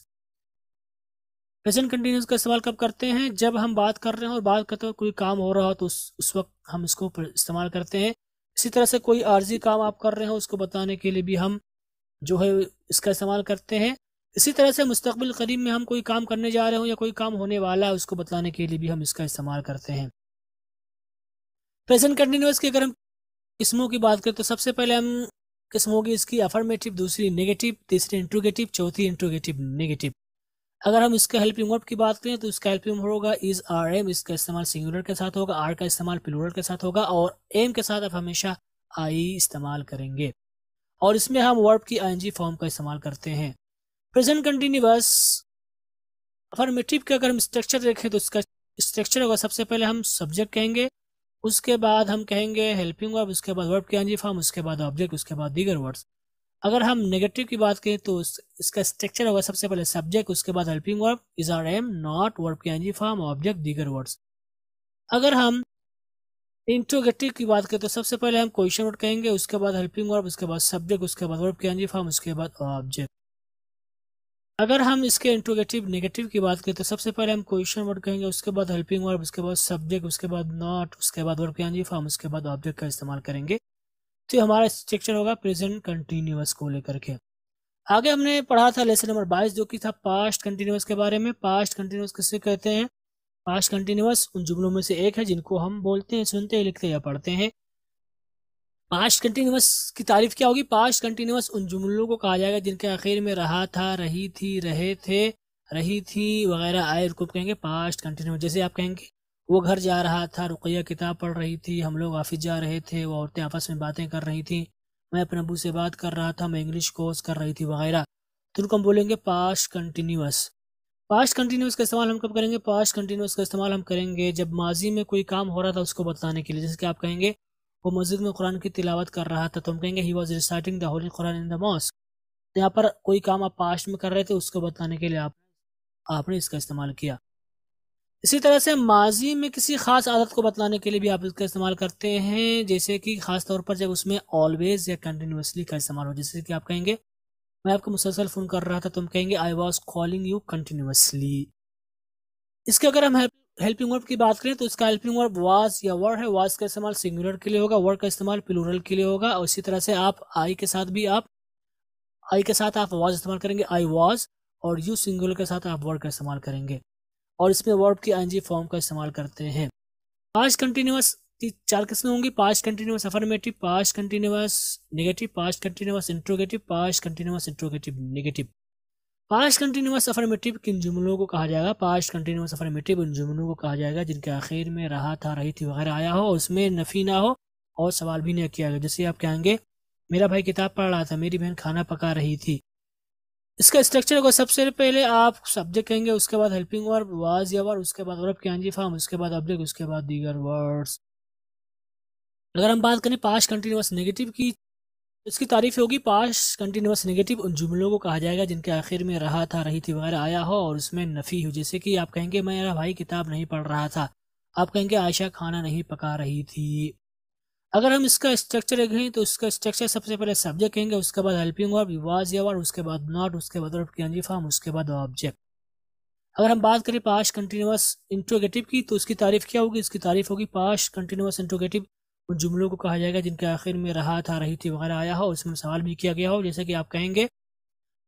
Speaker 2: प्रजेंट कंटिन्यूस का इस्तेमाल कब करते हैं जब हम बात कर रहे हैं और बात करते हुए कोई काम हो रहा हो तो उस उस वक्त हम इसको इस्तेमाल करते हैं इसी तरह से कोई आर्जी काम आप कर रहे हो उसको बताने के लिए भी हम जो है इसका इस्तेमाल करते हैं इसी तरह से मुस्तबिल करीब में हम कोई काम करने जा रहे हो या कोई काम होने वाला है उसको बतलाने के लिए भी हम इसका इस्तेमाल करते हैं प्रेजेंट कंटिन्यूस की अगर हम किस्मों की बात करें तो सबसे पहले हम किस्म होगी इसकी अफर्मेटिव दूसरी नेगेटिव तीसरी इंट्रोगेटिव चौथी इंट्रोगेटिव नेगेटिव अगर हम इसके हेल्पिंग वर्ब की बात करें तो इसका हेल्पिंग वर्ब होगा इज आर एम इसका इस्तेमाल सिंगुलर के साथ होगा आर का इस्तेमाल प्लूरल के साथ होगा और एम के साथ आप हमेशा आई इस्तेमाल करेंगे और इसमें हम वर्ब की आई फॉर्म का इस्तेमाल करते हैं प्रेजेंट कंटिन्यूस अफर्मेटिव का अगर हम स्ट्रक्चर देखें तो इसका स्ट्रक्चर होगा सबसे पहले हम सब्जेक्ट कहेंगे उसके बाद हम कहेंगे हेल्पिंग वर्ब उसके बाद वर्ब के एनजी फॉर्म उसके बाद ऑब्जेक्ट उसके बाद दीगर वर्ड्स अगर हम नेगेटिव की बात करें तो इसका स्ट्रक्चर होगा सबसे पहले सब्जेक्ट उसके बाद helping verb is are am not verb के एनजी फॉर्म ऑब्जेक्ट दीगर वर्ड्स अगर हम इंट्रोगेटिव की बात करें तो सबसे पहले हम क्वेश्चन वर्ड कहेंगे उसके बाद हेल्पिंग वर्ब उसके बाद सब्जेक्ट उसके बाद वर्ब के एनजी फॉर्म उसके बाद ऑब्जेक्ट अगर हम इसके इंट्रोगेटिव नेगेटिव की बात करें तो सबसे पहले हम क्वेश्चन वर्ड कहेंगे उसके बाद हेल्पिंग वर्ब उसके बाद सब्जेक्ट उसके बाद नॉट उसके बाद वर्क यानी फॉर्म उसके बाद ऑब्जेक्ट का इस्तेमाल करेंगे तो हमारा स्ट्रक्चर होगा प्रेजेंट कंटिन्यूस को लेकर के आगे हमने पढ़ा था लेसन नंबर बाईस जो कि था पास्ट कंटिन्यूस के बारे में पास्ट कंटिन्यूस किसे कहते हैं पास्ट कंटिन्यूस उन जुमलों में से एक है जिनको हम बोलते हैं सुनते हैं लिखते हैं या पढ़ते हैं पास्ट कंटिन्यूस की तारीफ क्या होगी पास्ट कंटिन्यूस उन जुमलों को कहा जाएगा जिनके आखिर में रहा था रही थी रहे थे रही थी वगैरह आए उनको कहेंगे पास्ट कंटिन्यूस जैसे आप कहेंगे वो घर जा रहा था रुकैया किताब पढ़ रही थी हम लोग ऑफिस जा रहे थे वो औरतें आपस में बातें कर रही थी मैं अपने अबू से बात कर रहा था मैं इंग्लिश कोर्स कर रही थी वगैरह तो उनको हम बोलेंगे पास्ट कंटिन्यूस पास्ट कंटिन्यूस का इस्तेमाल हम कब करेंगे पास्ट कंटिन्यूस का इस्तेमाल हम करेंगे जब माजी में कोई काम हो रहा था उसको बताने के लिए जैसे कि आप कहेंगे वो मस्जिद में कुरान की तिलावत कर रहा था तो हम कहेंगे he was reciting the holy Quran in the mosque यहाँ पर कोई काम आप पास्ट में कर रहे थे उसको बताने के लिए आप आपने इसका इस्तेमाल किया इसी तरह से माजी में किसी खास आदत को बतलाने के लिए भी आप इसका इस्तेमाल करते हैं जैसे कि खास तौर पर जब उसमें ऑलवेज या कंटिन्यूसली का इस्तेमाल हो जैसे कि आप कहेंगे मैं आपको मुसलसल फ़ोन कर रहा था तुम तो कहेंगे I was calling you continuously इसके अगर हम हेल्प हेल्पिंग वर्ब की बात करें तो इसका हेल्पिंग वर्ब वाज या वर है वाज का इस्तेमाल सिंगुलर के लिए होगा वर का इस्तेमाल प्लूरल के लिए होगा और इसी तरह से आप आई के साथ भी आप आई के साथ आप वाज इस्तेमाल करेंगे आई वाज और यू सिंगुलर के साथ आप वर्ड का इस्तेमाल करेंगे और इसमें वर्ब की आई फॉर्म का इस्तेमाल करते हैं पाँच कंटिन्यूस की चार किस्में होंगी past continuous affirmative past continuous negative past continuous interrogative past continuous interrogative negative past continuous affirmative किन जुमलों को कहा जाएगा पास्ट कंटिन्यूस अफर्मेटिव उन जुमलों को कहा जाएगा जिनके आखिर में रहा था रही थी वगैरह आया हो उसमें नफ़ी ना हो और सवाल भी नहीं किया गया जैसे आप कहेंगे मेरा भाई किताब पढ़ रहा था मेरी बहन खाना पका रही थी इसका स्ट्रक्चर होगा सबसे पहले आप सब्जेक्ट कहेंगे उसके बाद हेल्पिंग वर्ब वाज या वर्ब उसके बाद वर्ब के आंजी फॉर्म उसके बाद ऑब्जेक्ट उसके बाद दीगर वर्ड्स अगर हम बात करें पास्ट कंटिन्यूस नेगेटिव की इसकी तारीफ होगी पास कंटिन्यूस नेगेटिव उन जुमलों को कहा जाएगा जिनके आखिर में रहा था रही थी वगैरह आया हो और उसमें नफ़ी हो जैसे कि आप कहेंगे मेरा भाई किताब नहीं पढ़ रहा था आप कहेंगे आयशा खाना नहीं पका रही थी अगर हम इसका स्ट्रक्चर देखें तो इसका स्ट्रक्चर सबसे पहले सब्जेक्ट कहेंगे उसके बाद हेल्पिंग वर्ब विवाज या वर्ड उसके बाद नॉट उसके बाद वर्ब की फॉर्म उसके बाद ऑब्जेक्ट अगर हम बात करें पास कंटिन्यूस इंट्रोगेटिव की तो उसकी तारीफ क्या होगी इसकी तारीफ होगी पास कंटिन्यूस इंट्रोगेटिव उन जुमलों को कहा जाएगा जिनके आखिर में रहा था रही थी वगैरह आया हो उसमें सवाल भी किया गया हो जैसे कि आप कहेंगे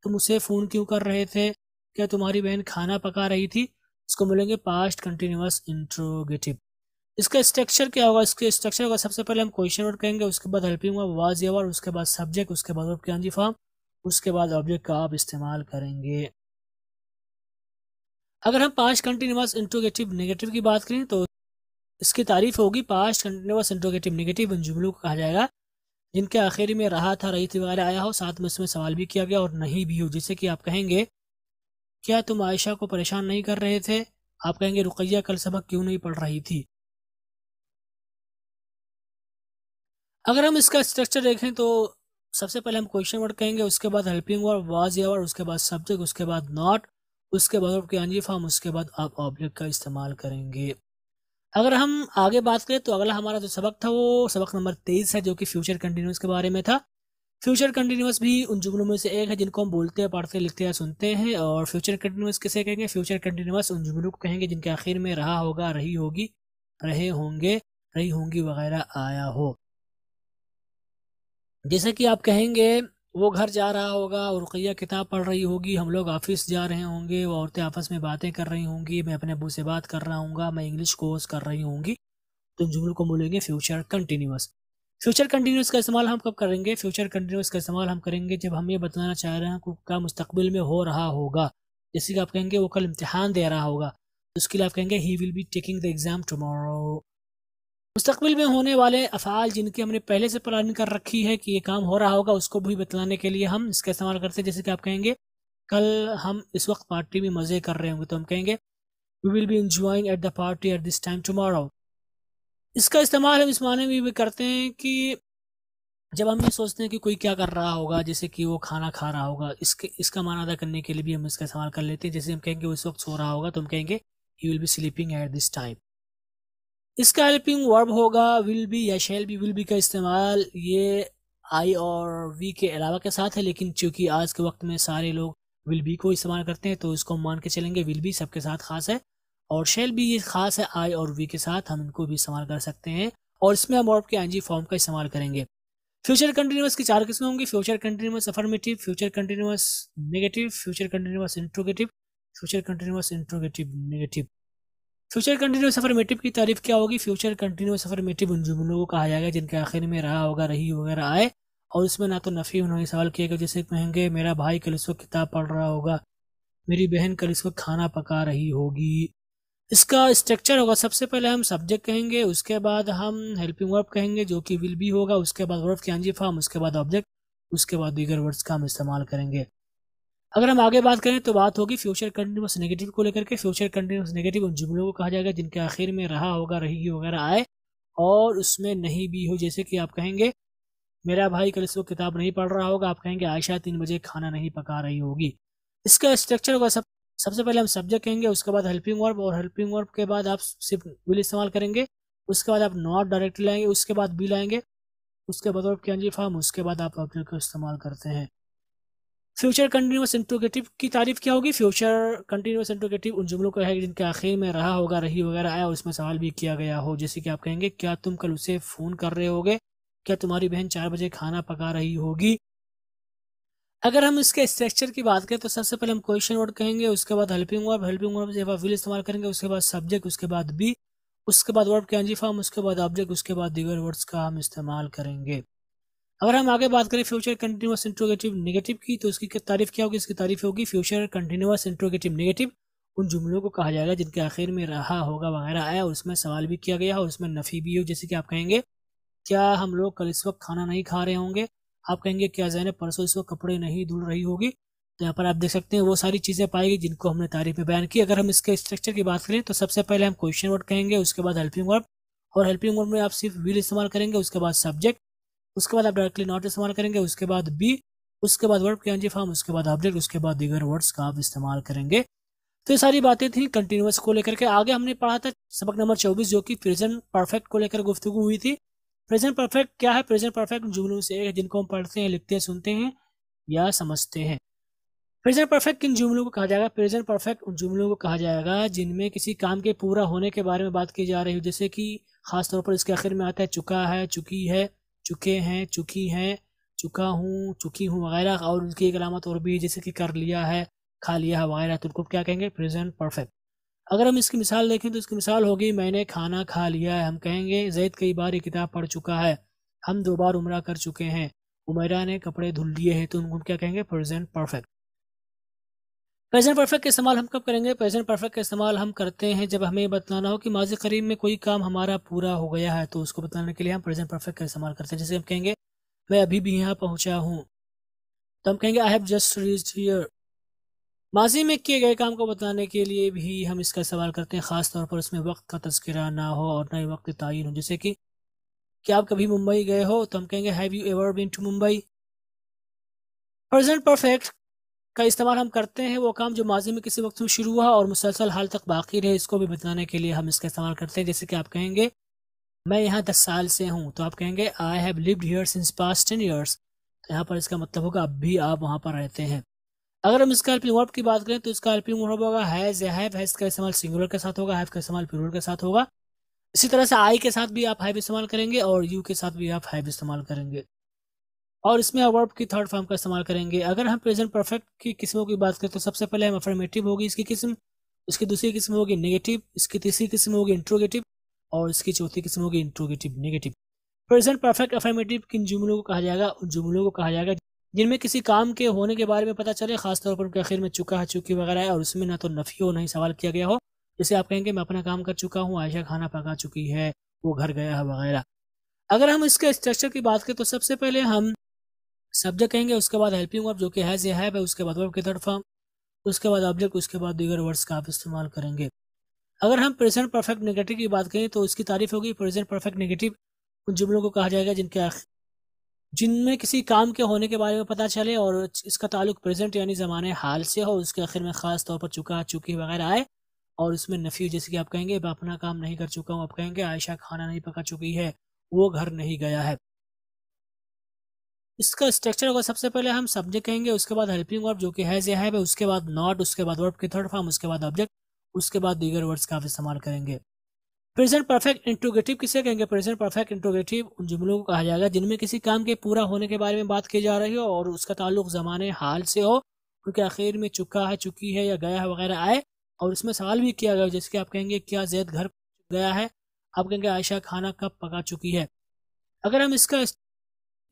Speaker 2: तुम उसे फ़ोन क्यों कर रहे थे क्या तुम्हारी बहन खाना पका रही थी इसको बोलेंगे पास्ट कंटिन्यूस इंट्रोगेटिव इसका स्ट्रक्चर क्या होगा इसके स्ट्रक्चर होगा सबसे पहले हम क्वेश्चन वर्ड कहेंगे उसके बाद हेल्पिंग वर्ब वाज वर्ड उसके बाद सब्जेक्ट उसके बाद वर्ब की फॉर्म उसके बाद ऑब्जेक्ट का आप इस्तेमाल करेंगे अगर हम पास्ट कंटिन्यूस इंट्रोगेटिव नेगेटिव की बात करें तो इसकी तारीफ होगी पास्ट कंटिन्यूस इंट्रोगेटिव निगेटिव उन जुमलों को कहा जाएगा जिनके आखिर में रहा था रही वगैरह आया हो साथ में उसमें सवाल भी किया गया और नहीं भी हो जैसे कि आप कहेंगे क्या तुम आयशा को परेशान नहीं कर रहे थे आप कहेंगे रुकैया कल सबक क्यों नहीं पढ़ रही थी अगर हम इसका स्ट्रक्चर देखें तो सबसे पहले हम क्वेश्चन वर्ड कहेंगे उसके बाद हेल्पिंग वर्ड वाज या वर्ड उसके बाद सब्जेक्ट उसके बाद नॉट उसके बाद उसके बाद आप ऑब्जेक्ट का इस्तेमाल करेंगे अगर हम आगे बात करें तो अगला हमारा जो सबक था वो सबक नंबर तेईस है जो कि फ्यूचर कंटिन्यूस के बारे में था फ्यूचर कंटिन्यूस भी उन जुमलों में से एक है जिनको हम बोलते हैं पढ़ते लिखते हैं सुनते हैं और फ्यूचर कंटिन्यूस किसे कहेंगे फ्यूचर कंटिन्यूस उन जुमलों को कहेंगे जिनके आखिर में रहा होगा रही होगी रहे होंगे रही होंगी वगैरह आया हो जैसे कि आप कहेंगे वो घर जा रहा होगा और रुकैया किताब पढ़ रही होगी हम लोग ऑफिस जा रहे होंगे वो औरतें आपस में बातें कर रही होंगी मैं अपने अबू से बात कर रहा हूँ मैं इंग्लिश कोर्स कर रही होंगी तो जुमलों को बोलेंगे फ्यूचर कंटिन्यूस फ्यूचर कंटिन्यूस का इस्तेमाल हम कब करेंगे फ्यूचर कंटिन्यूस का इस्तेमाल हम करेंगे जब हम ये बताना चाह रहे हैं कि क्या मुस्तबिल में हो रहा होगा जैसे कि आप कहेंगे वो कल इम्तहान दे रहा होगा तो उसके लिए आप कहेंगे he will be taking the exam tomorrow मुस्तबिल में होने वाले अफ़ाल जिनकी हमने पहले से प्लानिंग कर रखी है कि ये काम हो रहा होगा उसको भी बतलाने के लिए हम इसका इस्तेमाल करते हैं जैसे कि आप कहेंगे कल हम इस वक्त पार्टी में मज़े कर रहे होंगे तो हम कहेंगे we will be enjoying at the party at this time tomorrow इसका इस्तेमाल हम इस माने में भी करते हैं कि जब हम ये सोचते हैं कि कोई क्या कर रहा होगा जैसे कि वो खाना खा रहा होगा इसके इसका माना अदा करने के लिए भी हम इसका इस्तेमाल कर लेते हैं जैसे हम कहेंगे वो इस वक्त सो रहा होगा तो हम कहेंगे he will be sleeping at this time इसका हेल्पिंग वर्ब होगा विल बी या शेल बी विल बी का इस्तेमाल ये आई और वी के अलावा के साथ है लेकिन चूंकि आज के वक्त में सारे लोग विल बी को इस्तेमाल करते हैं तो इसको मान के चलेंगे विल बी सबके साथ खास है और शेल भी ये खास है आई और वी के साथ हम इनको भी इस्तेमाल कर सकते हैं और इसमें हम वर्ब के एनजी फॉर्म का इस्तेमाल करेंगे फ्यूचर कंटिन्यूस की चार किस्में होंगी future continuous affirmative future continuous negative future continuous interrogative future continuous interrogative negative future continuous affirmative की तारीफ क्या होगी फ्यूचर कंटिन्यूस अफर्मेटिव उन जुमलों को कहा जाएगा जिनके आखिर में रहा होगा रही वगैरह आए और उसमें ना तो नफ़ी उन्होंने सवाल किया गया जैसे कहेंगे मेरा भाई कल इसको किताब पढ़ रहा होगा मेरी बहन कल इसको खाना पका रही होगी इसका स्ट्रक्चर होगा सबसे पहले हम सब्जेक्ट कहेंगे उसके बाद हम हेल्पिंग वर्ब कहेंगे जो कि विल भी होगा उसके बाद वर्ब की आंजी फार्म उसके बाद ऑब्जेक्ट उसके बाद दीगर वर्ड्स का हम इस्तेमाल करेंगे अगर हम आगे बात करें तो बात होगी फ्यूचर कंटिन्यूस नेगेटिव को लेकर के फ्यूचर कंटिन्यूस नेगेटिव उन जुमलों को कहा जाएगा जिनके आखिर में रहा होगा रही वगैरह आए और उसमें नहीं भी हो जैसे कि आप कहेंगे मेरा भाई कल इसको किताब नहीं पढ़ रहा होगा आप कहेंगे आयशा तीन बजे खाना नहीं पका रही होगी इसका स्ट्रक्चर होगा सब सबसे पहले हम सब्जेक्ट कहेंगे उसके बाद हेल्पिंग वर्ब और हेल्पिंग वर्ब के बाद आप सिर्फ विल इस्तेमाल करेंगे उसके बाद आप नॉट डायरेक्ट लाएंगे उसके बाद बी लाएंगे उसके बाद वर्ब के अंजी उसके बाद आप अपने को इस्तेमाल करते हैं फ्यूचर कंटिन्यूस इंट्रोगेटिव की तारीफ क्या होगी फ्यूचर कंटिन्यूस इंट्रोगेटिव उन जुमलों का है जिनके आखिर में रहा होगा रही वगैरह आया और उसमें सवाल भी किया गया हो जैसे कि आप कहेंगे क्या तुम कल उसे फ़ोन कर रहे होगे क्या तुम्हारी बहन चार बजे खाना पका रही होगी अगर हम इसके स्ट्रक्चर की बात करें तो सबसे पहले हम क्वेश्चन वर्ड कहेंगे उसके बाद हेल्पिंग वर्ब हेल्पिंग वर्ब जब विल इस्तेमाल करेंगे उसके बाद सब्जेक्ट उसके बाद बी उसके बाद वर्ड के एनजी उसके बाद ऑब्जेक्ट उसके बाद दीगर वर्ड्स का हम इस्तेमाल करेंगे अगर हम आगे बात करें फ्यूचर कंटिन्यूस इंट्रोगेटिव नेगेटिव की तो इसकी तारीफ क्या होगी इसकी तारीफ होगी फ्यूचर कंटिन्यूस इंट्रोगेटिव नेगेटिव उन जुमलों को कहा जाएगा जिनके आखिर में रहा होगा वगैरह आया और उसमें सवाल भी किया गया और उसमें नफ़ी भी हो जैसे कि आप कहेंगे क्या हम लोग कल इस वक्त खाना नहीं खा रहे होंगे आप कहेंगे क्या जैन परसों इस वक्त कपड़े नहीं धुल रही होगी तो यहाँ पर आप देख सकते हैं वो सारी चीज़ें पाएगी जिनको हमने तारीफ में बयान की अगर हम इसके स्ट्रक्चर की बात करें तो सबसे पहले हम क्वेश्चन वर्ड कहेंगे उसके बाद हेल्पिंग वर्ड और हेल्पिंग वर्ड में आप सिर्फ व्हील इस्तेमाल करेंगे उसके बाद सब्जेक्ट उसके बाद आप डायरेक्टली नॉट इस्तेमाल करेंगे उसके बाद बी उसके बाद वर्ड के फॉर्म उसके बाद ऑब्जेक्ट उसके बाद दीगर वर्ड्स का आप इस्तेमाल करेंगे तो ये सारी बातें थी कंटिन्यूस को लेकर के आगे हमने पढ़ा था सबक नंबर चौबीस जो कि प्रेजेंट परफेक्ट को लेकर गुफ्तु हुई थी प्रेजेंट परफेक्ट क्या है प्रेजेंट परफेक्ट जुमलों से जिनको हम पढ़ते हैं लिखते हैं सुनते हैं या समझते हैं प्रेजेंट परफेक्ट किन जुमलों को कहा जाएगा प्रेजेंट परफेक्ट उन जुमलों को कहा जाएगा जिनमें किसी काम के पूरा होने के बारे में बात की जा रही हो जैसे कि खासतौर पर इसके आखिर में आता है चुका है चुकी है चुके हैं चुकी हैं चुका हूँ चुकी हूँ वगैरह और उनकी एक अलामत और भी जैसे कि कर लिया है खा लिया है वगैरह तो उनको क्या कहेंगे प्रेजेंट परफेक्ट अगर हम इसकी मिसाल देखें तो इसकी मिसाल होगी मैंने खाना खा लिया है हम कहेंगे जैद कई बार ये किताब पढ़ चुका है हम दो बार उम्र कर चुके हैं उमेरा ने कपड़े धुल लिए हैं तो उनको क्या कहेंगे प्रेजेंट परफेक्ट प्रेजेंट परफेक्ट का इस्तेमाल हम कब करेंगे प्रेजेंट परफेक्ट का इस्तेमाल हम करते हैं जब हमें बताना हो कि माजी करीब में कोई काम हमारा पूरा हो गया है तो उसको बताने के लिए हम प्रेजेंट परफेक्ट का इस्तेमाल करते हैं जैसे हम कहेंगे मैं अभी भी यहाँ पहुँचा हूँ तो हम कहेंगे I have just reach here माजी में किए गए काम को बताने के लिए भी हम इसका सवाल करते हैं ख़ास तौर पर उसमें वक्त का तस्करा ना हो और ना ही वक्त तयन हो जैसे कि क्या आप कभी मुंबई गए हो तो हम कहेंगे have you ever been to Mumbai present perfect का इस्तेमाल हम करते हैं वो काम जो माजी में किसी वक्त में शुरू हुआ और मुसलसल हाल तक बाकी रहे इसको भी बताने के लिए हम इसका इस्तेमाल करते हैं जैसे कि आप कहेंगे मैं यहाँ दस साल से हूँ तो आप कहेंगे I have lived here since past ten years यहाँ पर इसका मतलब होगा अब भी आप वहाँ पर रहते हैं अगर हम इसका हेल्पिंग वर्ब की बात करें तो इसका हेल्पिंग वर्ब होगा हैज़ या हैव हैज़ का इस्तेमाल सिंगुलर के साथ होगा हैव का इस्तेमाल प्लूरल के साथ होगा इसी तरह से आई के साथ भी आप हैव इस्तेमाल करेंगे और यू के साथ भी आप हैव इस्तेमाल करेंगे और इसमें अवर्ब की थर्ड फॉर्म का इस्तेमाल करेंगे अगर हम प्रेजेंट परफेक्ट की किस्मों की बात करें तो सबसे पहले हम अफर्मेटिव होगी इसकी किस्म इसकी दूसरी किस्म होगी नेगेटिव इसकी तीसरी किस्म होगी इंट्रोगेटिव और इसकी चौथी किस्म होगी interrogative negative present perfect affirmative किन जुमलों को कहा जाएगा उन जुमलों को कहा जाएगा जिनमें किसी काम के होने के बारे में पता चले खासतौर पर उनके आखिर में चुका है चुकी वगैरह है और उसमें ना तो नफी हो ना ही सवाल किया गया हो जैसे आप कहेंगे मैं अपना काम कर चुका हूँ आयशा खाना पका चुकी है वो घर गया है वगैरह अगर हम इसके स्ट्रक्चर की बात करें तो सबसे पहले हम सब्जेक्ट कहेंगे उसके बाद हेल्पिंग वर्ब जो कि हैज़ या हैव है उसके बाद वर्ब की थर्ड फॉर्म उसके बाद ऑब्जेक्ट उसके बाद दीगर वर्ड्स का आप इस्तेमाल करेंगे अगर हम प्रेजेंट परफेक्ट नेगेटिव की बात करें तो उसकी तारीफ होगी प्रेजेंट परफेक्ट नेगेटिव उन जुमलों को कहा जाएगा जिनके जिनमें किसी काम के होने के बारे में पता चले और इसका ताल्लुक प्रेजेंट यानी ज़माने हाल से हो उसके आखिर में ख़ास तौर पर चुका चुकी वगैरह आए और उसमें नफ़ी जैसे कि आप कहेंगे मैं अपना काम नहीं कर चुका हूँ आप कहेंगे आयशा खाना नहीं पका चुकी है वो घर नहीं गया है इसका स्ट्रक्चर होगा सबसे पहले हम सब्जेक्ट कहेंगे उसके बाद हेल्पिंग वर्ब जो कि हैज या हैव उसके बाद नॉट उसके बाद वर्ब की थर्ड फॉर्म उसके बाद ऑब्जेक्ट उसके बाद दीगर वर्ड्स का इस्तेमाल करेंगे प्रेजेंट परफेक्ट इंट्रोगेटिव किसे कहेंगे प्रेजेंट परफेक्ट इंट्रोगेटिव उन जुमलों को कहा जाएगा जिनमें किसी काम के पूरा होने के बारे में बात की जा रही हो और उसका ताल्लुक जमाने हाल से हो क्योंकि आखिर में चुका है चुकी है या गया है वगैरह आए और इसमें सवाल भी किया गया जैसे कि आप कहेंगे क्या जैद घर गया है आप कहेंगे आयशा खाना कब पका चुकी है अगर हम इसका इस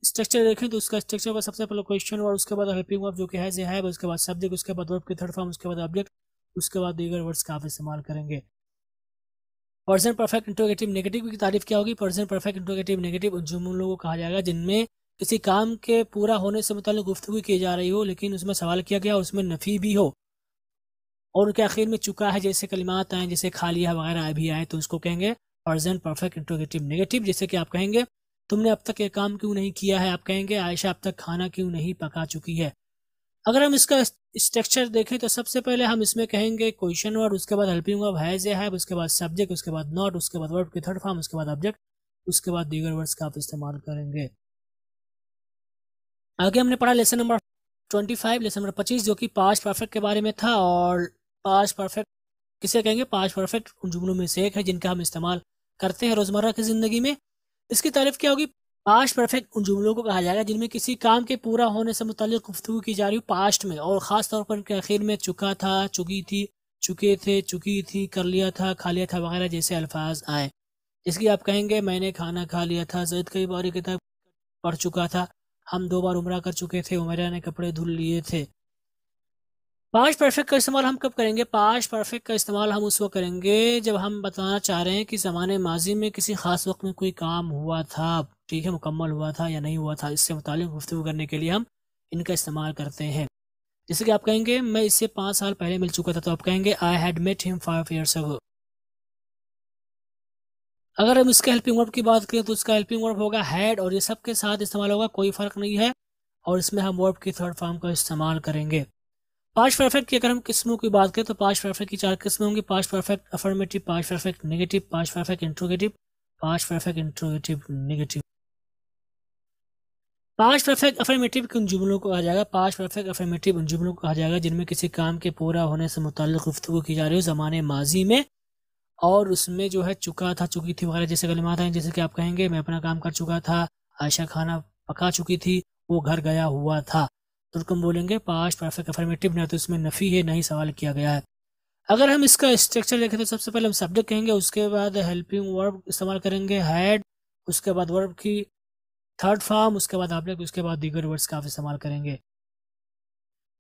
Speaker 2: स्ट्रक्चर देखें तो उसका स्ट्रक्चर पर सबसे पहले क्वेश्चन और उसके बाद हेल्पिंग वर्ब जो कि है हैव उसके बाद सब्जेक्ट उसके बाद वर्ब के थर्ड फॉर्म उसके बाद ऑब्जेक्ट उसके बाद दीगर वर्ड्स का आप इस्तेमाल करेंगे पर्सन परफेक्ट इंट्रोगेटिव नेगेटिव की तारीफ क्या होगी पर्सन परफेक्ट इंट्रोगेटिव नेगेटिव उन लोगों को कहा जाएगा जिनमें किसी काम के पूरा होने से मतलब गुफ्तु की जा रही हो लेकिन उसमें सवाल किया गया और उसमें नफ़ी भी हो और उनके आखिर में चुका है जैसे कलिमात आए जैसे खालिया वगैरह अभी आए तो उसको कहेंगे पर्सन परफेक्ट इंटोगेटिव नेगेटिव जैसे कि आप कहेंगे तुमने अब तक ये काम क्यों नहीं किया है आप कहेंगे आयशा अब तक खाना क्यों नहीं पका चुकी है अगर हम इसका स्ट्रक्चर देखें तो सबसे पहले हम इसमें कहेंगे क्वेश्चन वर्ड उसके बाद हेल्पिंग वर्ब हैज ए हैव उसके बाद सब्जेक्ट उसके बाद नॉट उसके बाद वर्ब के थर्ड फॉर्म उसके बाद ऑब्जेक्ट उसके बाद दीगर वर्ड्स का आप इस्तेमाल करेंगे आगे हमने पढ़ा lesson number twenty five lesson number पच्चीस जो कि पास्ट परफेक्ट के बारे में था और पास्ट परफेक्ट किसे कहेंगे पास्ट परफेक्ट उन जुमलों में से एक है जिनका हम इस्तेमाल करते हैं रोज़मर्रा की ज़िंदगी में इसकी तारीफ क्या होगी पास्ट परफेक्ट उन जुमलों को कहा जाएगा जिनमें किसी काम के पूरा होने से मुतल गुफ्तु की जा रही हो पास्ट में और ख़ास तौर पर उनके आखिर में चुका था चुकी थी चुके थे चुकी थी कर लिया था खा लिया था वगैरह जैसे अल्फाज आए इसकी आप कहेंगे मैंने खाना खा लिया था जैद कई बार किताब पढ़ चुका था हम दो बार उम्र कर चुके थे उमेरा ने कपड़े धुल लिए थे पाश परफेक्ट का इस्तेमाल हम कब करेंगे पाश परफेक्ट का इस्तेमाल हम उस वक्त करेंगे जब हम बताना चाह रहे हैं कि ज़माने माजी में किसी ख़ास वक्त में कोई काम हुआ था ठीक है मुकम्मल हुआ था या नहीं हुआ था इससे मुतल गुफ्तु करने के लिए हम इनका इस्तेमाल करते हैं जैसे कि आप कहेंगे मैं इससे पाँच साल पहले मिल चुका था तो आप कहेंगे I had met him five years ago अगर हम इसके हेल्पिंग वर्ब की बात करें तो इसका हेल्पिंग वर्ब होगा हैड और ये सब के साथ इस्तेमाल होगा कोई फ़र्क नहीं है और इसमें हम वर्ब की थर्ड फॉर्म का इस्तेमाल करेंगे पांच परफेक्ट की अगर हम किस्मों की बात करें तो पांच परफेक्ट की चार किस्में होंगी पांच perfect affirmative past perfect negative past perfect interrogative पांच perfect interrogative negative past perfect affirmative के उन जुमलों को कहा जाएगा पांच परफेक्ट अफर्मेटिव उन जुमलों को आ जाएगा जिनमें किसी काम के पूरा होने से मुतल गुफ्तु की जा रही हो ज़माने माजी में और उसमें जो है चुका था चुकी थी वगैरह जैसे गलमात हैं जैसे कि आप कहेंगे मैं अपना काम कर चुका था आयशा खाना पका चुकी थी वो घर गया हुआ था तो हम बोलेंगे पास्ट परफेक्ट अफर्मेटिव ना तो इसमें नफ़ी है ना ही सवाल किया गया है अगर हम इसका स्ट्रक्चर देखें तो सबसे पहले हम सब्जेक्ट कहेंगे उसके बाद हेल्पिंग वर्ब इस्तेमाल करेंगे हैड उसके बाद वर्ब की थर्ड फॉर्म उसके बाद आप लोग उसके बाद दीगर वर्ड्स का इस्तेमाल करेंगे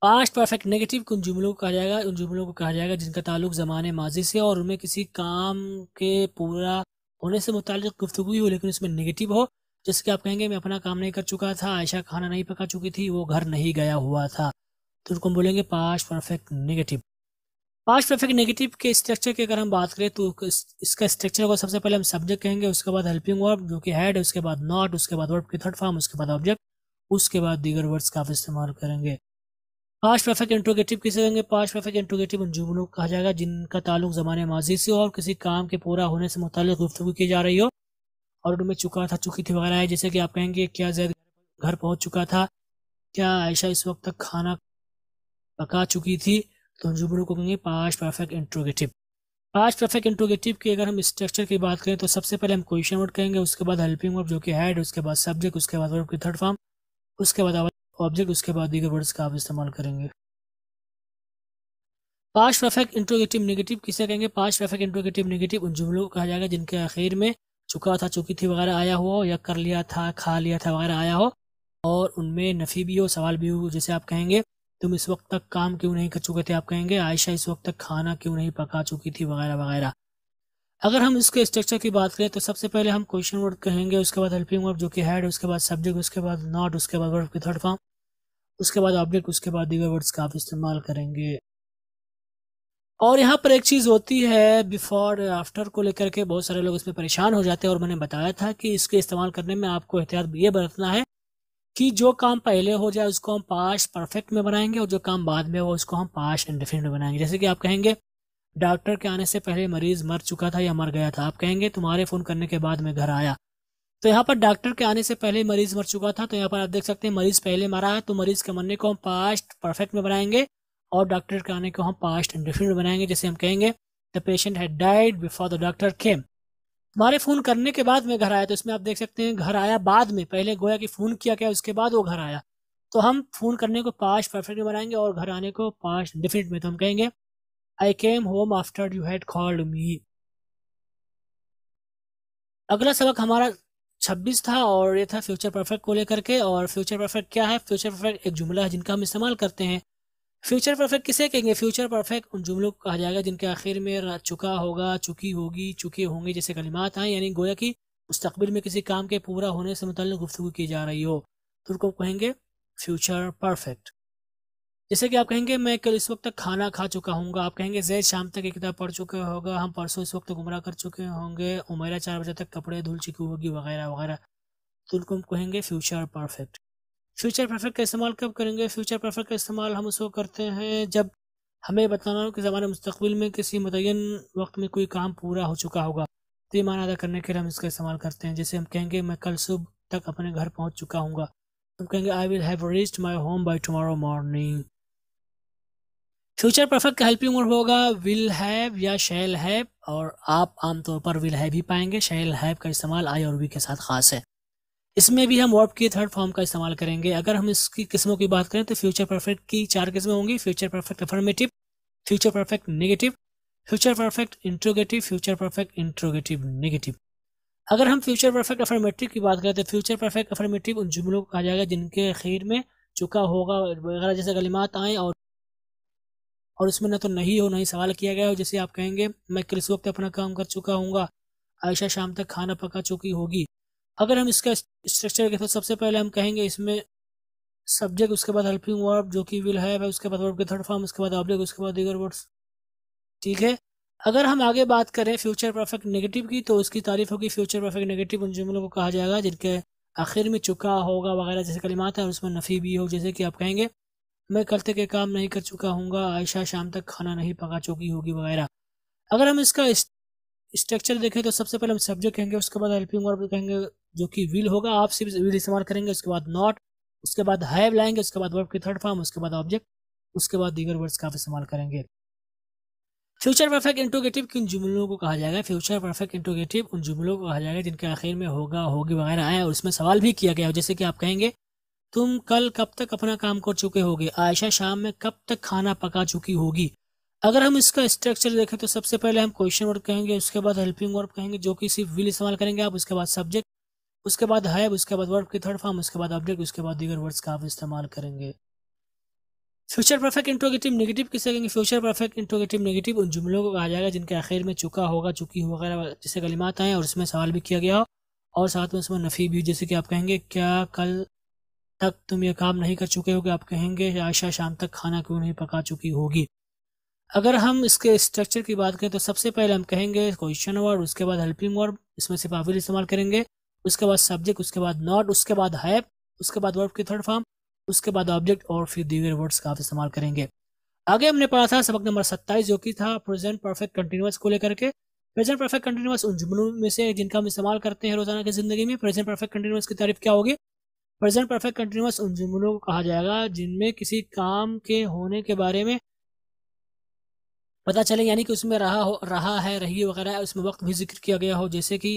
Speaker 2: पास्ट परफेक्ट नेगेटिव उन जुमलों को कहा जाएगा उन जुमलों को कहा जाएगा जिनका ताल्लुक ज़माने माजी से और उनमें किसी काम के पूरा होने से मुतल गुफ्तु हो लेकिन उसमें नेगेटिव हो जैसे कि आप कहेंगे मैं अपना काम नहीं कर चुका था आयशा खाना नहीं पका चुकी थी वो घर नहीं गया हुआ था तो उसको हम बोलेंगे past perfect negative past perfect negative के स्ट्रक्चर की अगर हम बात करें तो इसका स्ट्रक्चर को सबसे पहले हम सब्जेक्ट कहेंगे उसके बाद हेल्पिंग वर्ब जो कि हैड उसके बाद नॉट उसके बाद वर्ब की थर्ड फॉर्म उसके बाद ऑब्जेक्ट उसके बाद दीगर वर्ड्स का इस्तेमाल करेंगे पास्ट परफेक्ट इंट्रोगेटिव किसे कहेंगे पास्ट परफेक्ट इंट्रोगेटिव उन जुमलों को कहा जाएगा जिनका ताल्लुक जमाने माजी से और किसी काम के पूरा होने से मुतल गुफ्तु की जा रही हो और में चुका था चुकी थी वगैरह है जैसे कि आप कहेंगे क्या जैद घर पहुंच चुका था क्या आयशा इस वक्त तक खाना पका चुकी थी तो हम जुबरू को कहेंगे past perfect interrogative past perfect interrogative की अगर हम स्ट्रक्चर की बात करें तो सबसे पहले हम क्वेश्चन वर्ड कहेंगे उसके बाद हेल्पिंग वर्ब जो कि हेड उसके बाद सब्जेक्ट उसके बाद वर्ब की थर्ड फॉर्म उसके बाद ऑब्जेक्ट उसके बाद दीगर वर्ड्स का आप इस्तेमाल करेंगे पास्ट परफेक्ट इंट्रोगेटिव नेगेटिव किसे कहेंगे पाँच परफेक्ट इंट्रोगेटिव नेगेटिव उन जुमलों को कहा जाएगा जिनके आखिर में चुका था चुकी थी वगैरह आया हो या कर लिया था खा लिया था वगैरह आया हो और उनमें नफ़ी भी हो सवाल भी हो जैसे आप कहेंगे तुम इस वक्त तक काम क्यों नहीं कर चुके थे आप कहेंगे आयशा इस वक्त तक खाना क्यों नहीं पका चुकी थी वगैरह वगैरह अगर हम इसके स्ट्रक्चर की बात करें तो सबसे पहले हम क्वेश्चन वर्ड कहेंगे उसके बाद हेल्पिंग वर्ड जो कि हैड उसके बाद सब्जेक्ट उसके बाद नॉट उसके बाद वर्ड की थर्ड फॉर्म उसके बाद ऑब्जेक्ट उसके बाद दीगर वर्ड्स का आप इस्तेमाल करेंगे और यहाँ पर एक चीज़ होती है बिफोर आफ्टर को लेकर के बहुत सारे लोग इसमें परेशान हो जाते हैं और मैंने बताया था कि इसके इस्तेमाल करने में आपको एहतियात ये बरतना है कि जो काम पहले हो जाए उसको हम पास परफेक्ट में बनाएंगे और जो काम बाद में हो उसको हम पास इंडिफिनिट में बनाएंगे जैसे कि आप कहेंगे डॉक्टर के आने से पहले मरीज़ मर चुका था या मर गया था आप कहेंगे तुम्हारे फ़ोन करने के बाद मैं घर आया तो यहाँ पर डॉक्टर के आने से पहले मरीज़ मर चुका था तो यहाँ पर आप देख सकते हैं मरीज़ पहले मरा है तो मरीज़ के मरने को हम पास्ट परफेक्ट में बनाएंगे और डॉक्टर के आने को हम पास्ट इंडिफिनिट बनाएंगे जैसे हम कहेंगे the patient had died before the doctor came हमारे फ़ोन करने के बाद में घर आया तो इसमें आप देख सकते हैं घर आया बाद में पहले गोया कि फ़ोन किया गया उसके बाद वो घर आया तो हम फ़ोन करने को पास्ट परफेक्ट में बनाएंगे और घर आने को पास्ट इंडिफिनिट में तो हम कहेंगे I came home after you had called me अगला सबक हमारा 26 था और ये था फ्यूचर परफेक्ट को लेकर के और फ्यूचर परफेक्ट क्या है फ्यूचर परफेक्ट एक जुमला है जिनका हम इस्तेमाल करते हैं फ्यूचर परफेक्ट किसे कहेंगे फ्यूचर परफेक्ट उन जुमलों को कहा जाएगा जिनके आखिर में चुका होगा चुकी होगी चुके होंगे जैसे कलिमात आए यानी गोया कि मुस्तबिल में किसी काम के पूरा होने से मुतल गुफ्तु की जा रही हो तो उनको कहेंगे फ्यूचर परफेक्ट जैसे कि आप कहेंगे मैं कल इस वक्त तक खाना खा चुका हूँ आप कहेंगे जैद शाम तक एक किताब पढ़ चुके होगा हम परसों इस वक्त गुमराह कर चुके होंगे उमेरा चार बजे तक कपड़े धुल चुकी होगी वगैरह वगैरह तो उनको हम कहेंगे फ्यूचर परफेक्ट फ्यूचर परफेक्ट का इस्तेमाल कब करेंगे फ्यूचर परफेक्ट का इस्तेमाल हम उसको करते हैं जब हमें बताना हो कि ज़माने मुस्तबिल में किसी मुतन वक्त में कोई काम पूरा हो चुका होगा तो ये माना अदा करने के लिए हम इसका इस्तेमाल करते हैं जैसे हम कहेंगे मैं कल सुबह तक अपने घर पहुँच चुका हूँ हम कहेंगे I will have reach my home by tomorrow morning future perfect का हेल्पिंग वर्ड होगा विल हैव या शेल हैव और आप आमतौर पर विल हैव ही पाएंगे शेल हैव का इस्तेमाल आई और वी के साथ खास है इसमें भी हम वर्ब की थर्ड फॉर्म का इस्तेमाल करेंगे अगर हम इसकी किस्मों की बात करें तो फ्यूचर परफेक्ट की चार किस्में होंगी future perfect affirmative future perfect negative future perfect interrogative future perfect interrogative negative अगर हम फ्यूचर परफेक्ट अफर्मेटिव की बात करें तो फ्यूचर परफेक्ट अफर्मेटिव उन जुमलों को कहा जाएगा जिनके अखीर में चुका होगा वगैरह जैसे कलिमात आएँ और और उसमें ना तो नहीं हो नहीं सवाल किया गया हो जैसे आप कहेंगे मैं किस वक्त अपना काम कर चुका हूँ आयशा शाम तक खाना पका चुकी होगी अगर हम इसका स्ट्रक्चर के तो सबसे पहले हम कहेंगे इसमें सब्जेक्ट उसके बाद हेल्पिंग वर्ब जो कि विल हैव है उसके बाद वर्ब के थर्ड फॉर्म उसके बाद ऑब्जेक्ट उसके बाद दीगर वर्ड्स ठीक है अगर हम आगे बात करें फ्यूचर परफेक्ट नेगेटिव की तो उसकी तारीफ होगी फ्यूचर परफेक्ट नेगेटिव उन जुमलों को कहा जाएगा जिनके आखिर में चुका होगा वगैरह जैसे कलिमात है और उसमें नफ़ी भी हो जैसे कि आप कहेंगे मैं कल तक ये काम नहीं कर चुका हूँ आयशा शाम तक खाना नहीं पका चुकी होगी वगैरह अगर हम इसका स्ट्रक्चर देखें तो सबसे पहले हम सब्जेक्ट कहेंगे उसके बाद हेल्पिंग वर्ब कहेंगे जो कि विल होगा आप सिर्फ विल इस्तेमाल करेंगे उसके बाद नॉट उसके बाद हैव लाएंगे उसके बाद वर्ब की थर्ड फॉर्म उसके बाद ऑब्जेक्ट उसके बाद दीगर वर्ड्स का इस्तेमाल करेंगे फ्यूचर परफेक्ट इंटोगेटिव किन जुमलों को कहा जाएगा फ्यूचर परफेक्ट इंटोगेटिव उन जुमलों को कहा जाएगा जिनके आखिर में होगा होगी वगैरह आया और उसमें सवाल भी किया गया जैसे कि आप कहेंगे तुम कल कब तक अपना काम कर चुके होगे आयशा शाम में कब तक खाना पका चुकी होगी अगर हम इसका स्ट्रक्चर देखें तो सबसे पहले हम क्वेश्चन वर्ड कहेंगे उसके बाद हेल्पिंग वर्ब कहेंगे जो कि सिर्फ विल इस्तेमाल करेंगे आप उसके बाद सब्जेक्ट उसके बाद हैब उसके बाद वर्ब की थर्ड फॉर्म उसके बाद ऑब्जेक्ट उसके बाद दीगर वर्ड्स का आप इस्तेमाल करेंगे फ्यूचर परफेक्ट इंट्रोगेटिव नेगेटिव किसे कहेंगे फ्यूचर परफेक्ट इंट्रोगेटिव नेगेटिव उन जुमलों को कहा जाएगा जिनके आखिर में चुका होगा चुकी वगैरह जैसे कलिमात आए और उसमें सवाल भी किया गया हो और साथ में उसमें नफ़ी भी जैसे कि आप कहेंगे क्या कल तक तुम ये काम नहीं कर चुके होगे आप कहेंगे आयशा शाम तक खाना क्यों नहीं पका चुकी होगी अगर हम इसके स्ट्रक्चर की बात करें तो सबसे पहले हम कहेंगे क्वेश्चन वर्ड उसके बाद हेल्पिंग वर्ड इसमें सिर्फ आफिल इस्तेमाल करेंगे उसके बाद सब्जेक्ट उसके बाद नॉट उसके बाद हैप उसके बाद वर्ब की थर्ड फॉर्म उसके बाद ऑब्जेक्ट और फिर दीगर वर्ड्स का आप इस्तेमाल करेंगे आगे हमने पढ़ा था सबक नंबर सत्ताईस जो कि था प्रेजेंट परफेक्ट कंटिन्यूस को लेकर के प्रेजेंट परफेक्ट कंटिन्यूस उन जुमलों में से जिनका हम इस्तेमाल करते हैं रोजाना की जिंदगी में प्रेजेंट परफेक्ट कंटिन्यूस की तारीफ क्या होगी प्रेजेंट परफेक्ट कंटिन्यूस उन जुमलों को कहा जाएगा जिनमें किसी काम के होने के बारे में पता चले यानी कि उसमें रहा हो रहा है रही वगैरह उसमें वक्त भी जिक्र किया गया हो जैसे कि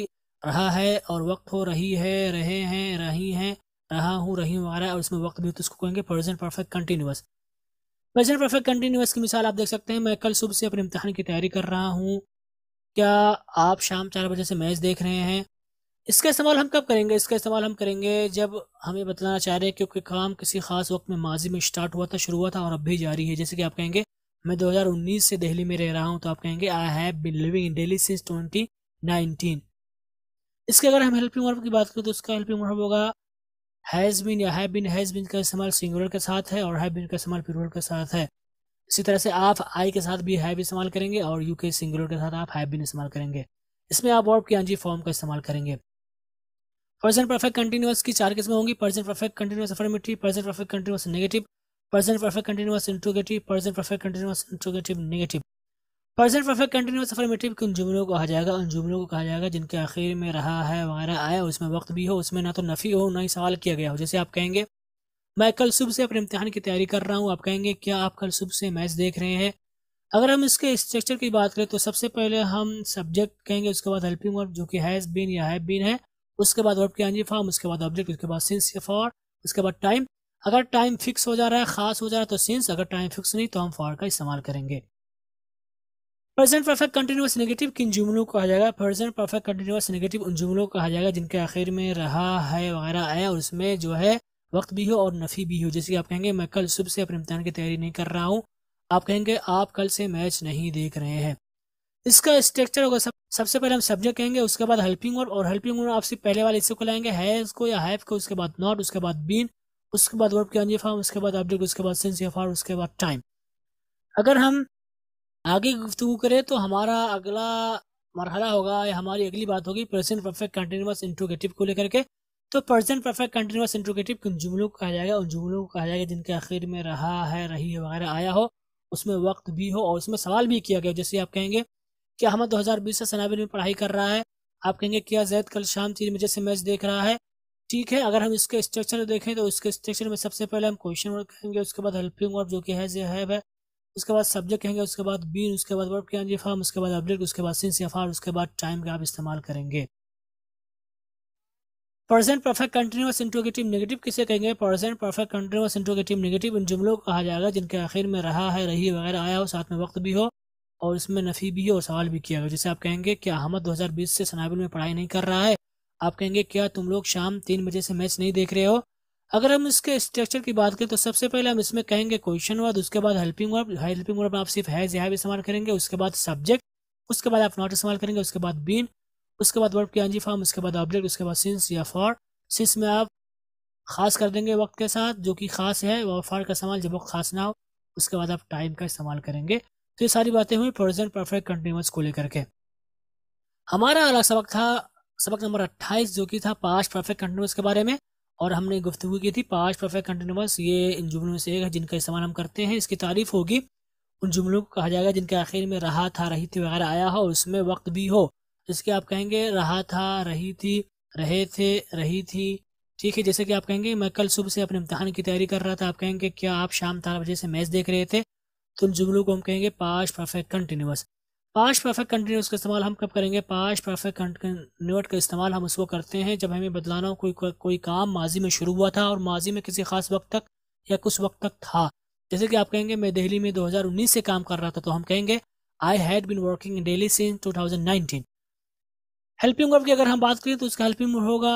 Speaker 2: रहा है और वक्त हो रही है रहे हैं रही हैं रहा हूँ रही हूँ वगैरह और उसमें वक्त भी तो उसको कहेंगे present perfect continuous present perfect continuous की मिसाल आप देख सकते हैं मैं कल सुबह से अपने इम्तहान की तैयारी कर रहा हूँ क्या आप शाम चार बजे से मैच देख रहे हैं इसका इस्तेमाल हम कब करेंगे इसका इस्तेमाल हम करेंगे जब हमें बतलाना चाह रहे हैं क्योंकि काम किसी खास वक्त में माजी में स्टार्ट हुआ था शुरू हुआ था और अब भी जारी है जैसे कि आप कहेंगे मैं 2019 से दिल्ली में रह रहा हूँ तो आप कहेंगे I have been living in Delhi since 2019 इसके अगर हम हेल्पिंग वर्ब की बात करें तो उसका हेल्पिंग वर्ब होगा हैज़ बिन या हैव बिन हैज़ बिन का इस्तेमाल सिंगुलर के साथ है और हैव बिन का इस्तेमाल प्लूरल के साथ है इसी तरह से आप आई के साथ भी हैव इस्तेमाल करेंगे और यू के सिंगुलर के साथ आप हैव बिन इस्तेमाल करेंगे इसमें आप वर्ब की अंजी फॉर्म का इस्तेमाल करेंगे पर्सन परफेक्ट कंटिन्यूस की चार किस्में होंगी present perfect continuous affirmative present perfect continuous negative present perfect continuous interrogative present perfect continuous interrogative negative present perfect continuous affirmative के जुमलों को कहा जाएगा उन जुमलों को कहा जाएगा जिनके आखिर में रहा है वगैरह आया उसमें वक्त भी हो उसमें ना तो नफ़ी हो ना ही सवाल किया गया हो जैसे आप कहेंगे मैं कल सुबह से अपने इम्तहान की तैयारी कर रहा हूँ आप कहेंगे क्या आप कल सुबह से मैच देख रहे हैं अगर हम इसके स्ट्रक्चर की बात करें तो सबसे पहले हम सब्जेक्ट कहेंगे उसके बाद हेल्पिंग वर्ब जो कि हैज़ बीन या हैव बीन है उसके बाद वर्ब की आंजी फॉर्म उसके बाद ऑब्जेक्ट उसके बाद सिंस फॉर उसके बाद टाइम अगर टाइम फिक्स हो जा रहा है खास हो जा रहा है तो सिंस अगर टाइम फिक्स नहीं तो हम फॉर का इस्तेमाल करेंगे प्रेजेंट परफेक्ट कंटिन्यूस नेगेटिव किन जुमलों को कहा जाएगा प्रेजेंट परफेक्ट कंटिन्यूस नेगेटिव उन जुमलों को कहा जाएगा जिनके आखिर में रहा है वगैरह है और उसमें जो है वक्त भी हो और नफ़ी भी हो जैसे कि आप कहेंगे मैं कल सुबह से अपने इम्तहान की तैयारी नहीं कर रहा हूँ आप कहेंगे आप कल से मैच नहीं देख रहे हैं इसका स्ट्रक्चर होगा सब सबसे पहले हम सब्जेक्ट कहेंगे उसके बाद हेल्पिंग वर्ड और हेल्पिंग वर्ड आपसे पहले वाले हिस्से को लाएंगे हैज़ को या हैव को उसके बाद नॉट उसके बाद बीन उसके बाद वर्ब क्रियांजी फार्म उसके बाद ऑब्जेक्ट उसके बाद सेंस एफ उसके बाद टाइम अगर हम आगे गुफ्तु करें तो हमारा अगला मरहला होगा या हमारी अगली बात होगी प्रेजेंट परफेक्ट कंटिन्यूस इंट्रोगेटिव को लेकर के तो प्रेजेंट परफेक्ट कंटिन्यूस इंट्रोगेटिव किन जुमलों को कहा जाएगा उन जुमलों को कहा जाएगा जिनके आखिर में रहा है रही वगैरह आया हो उसमें वक्त भी हो और उसमें सवाल भी किया गया जैसे आप कहेंगे क्या दो हज़ार बीस से सनाबिल में पढ़ाई कर रहा है आप कहेंगे क्या जैद कल शाम तीन बजे से मैच देख रहा है ठीक है अगर हम इसके स्ट्रक्चर देखें तो इसके स्ट्रक्चर में सबसे पहले हम क्वेश्चन वर्ड कहेंगे उसके बाद हेल्पिंग वर्ब जो कि है हैव है उसके बाद सब्जेक्ट कहेंगे उसके बाद बीन उसके बाद वर्ब के फॉर्म उसके बाद ऑब्जेक्ट उसके बाद सिंस या उसके बाद टाइम का आप इस्तेमाल करेंगे present perfect continuous interrogative negative किसे कहेंगे present perfect continuous interrogative negative इन जुमलों को कहा जाएगा जिनके आखिर में रहा है रही वगैरह आया हो साथ में वक्त भी हो और इसमें नफ़ी भी हो और सवाल भी किया गया जैसे आप कहेंगे कि अहमद 2020 से सनाबिल में पढ़ाई नहीं कर रहा है आप कहेंगे क्या तुम लोग शाम तीन बजे से मैच नहीं देख रहे हो अगर हम इसके स्ट्रक्चर की बात करें तो सबसे पहले हम इसमें कहेंगे क्वेश्चन वर्ड उसके बाद हेल्पिंग वर्ब हेल्पिंग वर्ब आप सिर्फ हैज हैव इस्तेमाल करेंगे उसके बाद सब्जेक्ट उसके बाद आप नॉट इस्तेमाल करेंगे उसके बाद बीन उसके बाद वर्ब की आंजी फॉर्म उसके बाद ऑब्जेक्ट उसके बाद सिंस या फॉर सिंस में आप खास कर देंगे वक्त के साथ जो कि खास है और फॉर का इस्तेमाल जब वक्त खास ना हो उसके बाद आप टाइम का इस्तेमाल करेंगे तो ये सारी बातें हुई प्रेजेंट परफेक्ट कंटिन्यूस को लेकर के हमारा अगला सबक था सबक नंबर अट्ठाईस जो कि था पास्ट परफेक्ट कंटिन्यूस के बारे में और हमने गुफ्तु की थी पास्ट परफेक्ट कंटिन्यूस ये इन जुमलों से एक है जिनका इस्तेमाल हम करते हैं इसकी तारीफ होगी उन जुमलों को कहा जाएगा जिनके आखिर में रहा था रही थी वगैरह आया हो उसमें वक्त भी हो जिसके आप कहेंगे रहा था रही थी रहे थे रही थी ठीक है जैसे कि आप कहेंगे मैं कल सुबह से अपने इम्तहान की तैयारी कर रहा था आप कहेंगे क्या आप शाम चार बजे से मैच देख रहे थे तो उन जुमलों को हम कहेंगे past perfect continuous past perfect continuous का इस्तेमाल हम कब करेंगे पास्ट परफेक्ट कंटिन्यूट का इस्तेमाल हम उसको करते हैं जब हमें बदलाना हो कोई कोई काम माजी में शुरू हुआ था और माजी में किसी खास वक्त तक या कुछ वक्त तक था जैसे कि आप कहेंगे मैं दिल्ली में 2019 से काम कर रहा था तो हम कहेंगे I had been working in Delhi since 2019 helping verb की अगर हम बात करें तो इसका हेल्पिंग वर्ब होगा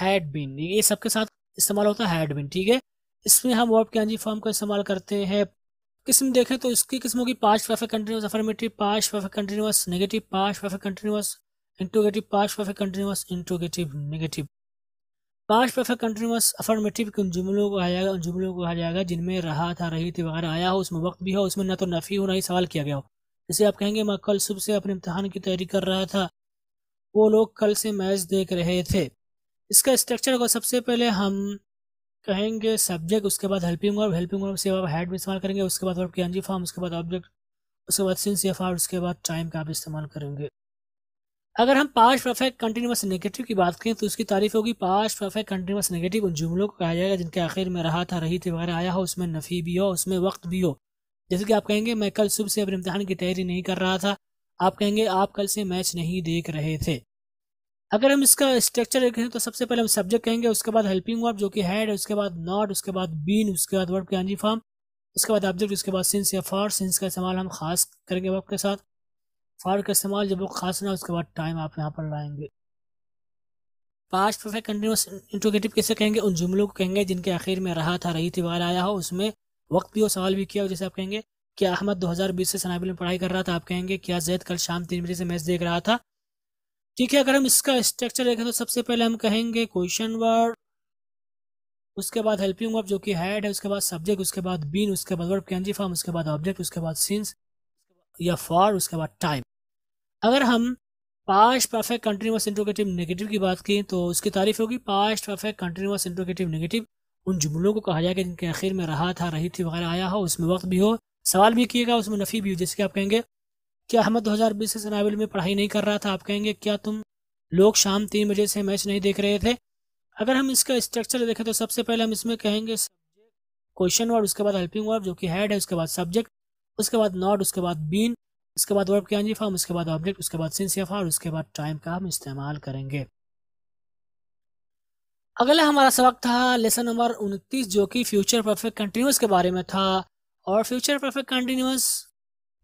Speaker 2: हैड बिन ये सबके साथ इस्तेमाल होता है हैड बिन ठीक है इसमें हम वर्ब के अंजी फॉर्म का इस्तेमाल करते हैं किस्म देखें तो इसकी किस्मों की past perfect continuous affirmative past perfect continuous negative past perfect continuous interrogative past perfect continuous interrogative negative past perfect continuous affirmative के उन जुमलों को आ जाएगा उन जुमलों को आ जाएगा जिनमें रहा था रही थी वगैरह आया हो उसमें वक्त भी हो उसमें ना तो नफ़ी हो ना ही सवाल किया गया हो जैसे आप कहेंगे मैं कल सुबह से अपने इम्तहान की तैयारी कर रहा था वो लोग कल से मैच देख रहे थे इसका स्ट्रक्चर को सबसे पहले हम कहेंगे सब्जेक्ट उसके बाद हेल्पिंग वर्ब हेल्पिंग वर्ब से आप हेड में इस्तेमाल करेंगे उसके बाद वर्ब की एनजी फॉर्म उसके बाद ऑब्जेक्ट उसके बाद सिंस या फॉर उसके बाद टाइम का आप इस्तेमाल करेंगे अगर हम पास्ट परफेक्ट कंटिन्यूस नेगेटिव की बात करें तो उसकी तारीफ होगी पास्ट परफेक्ट कंटिन्यूस नेगेटिव उन जुमलों को कहा जाएगा जिनके आखिर में रहा था रही थी वगैरह आया हो उसमें नफ़ी भी हो उसमें वक्त भी हो जैसे कि आप कहेंगे मैं कल सुबह से अपने इम्तहान की तैयारी नहीं कर रहा था आप कहेंगे आप कल से मैच नहीं देख रहे थे अगर हम इसका स्ट्रक्चर देखें तो सबसे पहले हम सब्जेक्ट कहेंगे उसके बाद हेल्पिंग वर्ब जो कि हेड उसके बाद नॉट उसके बाद बीन उसके बाद वर्ब के आंजी फॉर्म उसके बाद ऑब्जेक्ट उसके बाद सिंस या फॉर सिंस का इस्तेमाल हम खास करेंगे वर्ब के साथ फॉर का इस्तेमाल जब वो खास ना उसके बाद टाइम आप यहाँ पर लाएंगे पास्ट परफेक्ट कंटिन्यूस इंट्रोगेटिव कैसे कहेंगे उन जुमलों को कहेंगे जिनके आखिर में रहा था रही थी वाल आया हो उसमें वक्त भी हो सवाल भी किया हो जैसे आप कहेंगे क्या अहमद 2020 से सनाबिल में पढ़ाई कर रहा था आप कहेंगे क्या जैद कल शाम तीन बजे से मैच देख रहा था ठीक है अगर हम इसका स्ट्रक्चर देखें तो सबसे पहले हम कहेंगे क्वेश्चन वर्ड उसके बाद हेल्पिंग वर्ब जो कि हेड है उसके बाद सब्जेक्ट उसके बाद बीन उसके बाद वर्ब कैंजी फॉर्म उसके बाद ऑब्जेक्ट उसके बाद सिंस या फॉर उसके बाद टाइम अगर हम past perfect continuous interrogative negative की बात की तो उसकी तारीफ होगी past perfect continuous interrogative negative उन जुमलों को कहा जाएगा जिनके आखिर में रहा था रही थी वगैरह आया हो उसमें वक्त भी हो सवाल भी किएगा उसमें नफ़ी भी हो जैसे कि आप कहेंगे क्या अहमद 2020 से सनाविल में पढ़ाई नहीं कर रहा था आप कहेंगे क्या तुम लोग शाम तीन बजे से मैच नहीं देख रहे थे अगर हम इसका स्ट्रक्चर देखें तो सबसे पहले हम इसमें कहेंगे क्वेश्चन वर्ड उसके बाद हेल्पिंग वर्ब जो कि हेड है उसके बाद सब्जेक्ट उसके बाद नॉट उसके बाद बीन उसके बाद वर्ब के फॉर्म उसके बाद ऑब्जेक्ट उसके बाद सिंस और उसके बाद टाइम का हम इस्तेमाल करेंगे अगला हमारा सबक था लेसन नंबर उनतीस जो कि फ्यूचर परफेक्ट कंटिन्यूस के बारे में था और फ्यूचर परफेक्ट कंटिन्यूस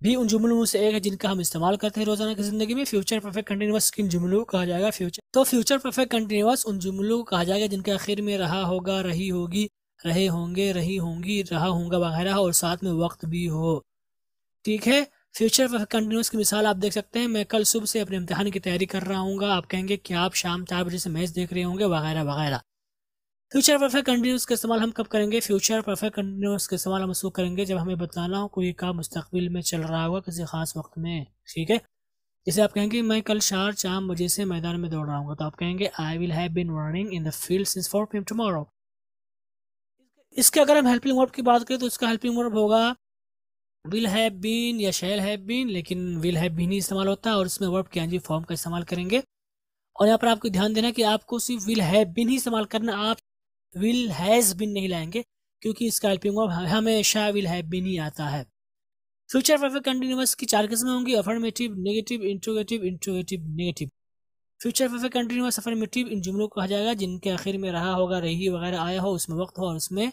Speaker 2: भी उन जुमलों में से एक है जिनका हम इस्तेमाल करते हैं रोजाना की जिंदगी में फ्यूचर परफेक्ट कंटिन्यूस किन जुमलों को कहा जाएगा फ्यूचर तो फ्यूचर परफेक्ट कंटिन्यूस उन जुमलों को कहा जाएगा जिनके आखिर में रहा होगा रही होगी रहे होंगे रही होंगी रहा होगा वगैरह और साथ में वक्त भी हो ठीक है फ्यूचर परफेक्ट कंटिन्यूस की मिसाल आप देख सकते हैं मैं कल सुबह से अपने इम्तहान की तैयारी कर रहा हूँ आप कहेंगे कि आप शाम चार बजे से मैच देख रहे होंगे वगैरह वगैरह फ्यूचर परफेक्ट कंटिन्यूस का इस्तेमाल हम कब करेंगे फ्यूचर परफेक्ट कंटिन्यूस का इस्तेमाल हम उसको करेंगे जब हमें बताना हो कोई काम मुस्तबिल में चल रहा होगा किसी खास वक्त में ठीक है जैसे आप कहेंगे मैं कल चार चार बजे से मैदान में दौड़ रहा हूँ तो आप कहेंगे I will have been running in the field since four P m इसके अगर हम हेल्पिंग वर्ब की बात करें तो इसका हेल्पिंग वर्ब होगा विल हैव बीन या शेल हैव बीन लेकिन विल हैव बीन ही इस्तेमाल होता है और इसमें वर्ब के फॉर्म का इस्तेमाल करेंगे और यहाँ पर आपको ध्यान देना कि आपको सिर्फ विल हैव बीन ही इस्तेमाल करना आप विल हैज़ बिन नहीं लाएंगे क्योंकि स्कैल्पिंग वर्ब हमेशा विल हैव बिन ही आता है फ्यूचर परफेक्ट कंटिन्यूस की चार किस्में होंगी affirmative negative interrogative interrogative negative future perfect continuous affirmative इन जुमलों को कहा जाएगा जिनके आखिर में रहा होगा रही वगैरह आया हो उसमें वक्त हो और उसमें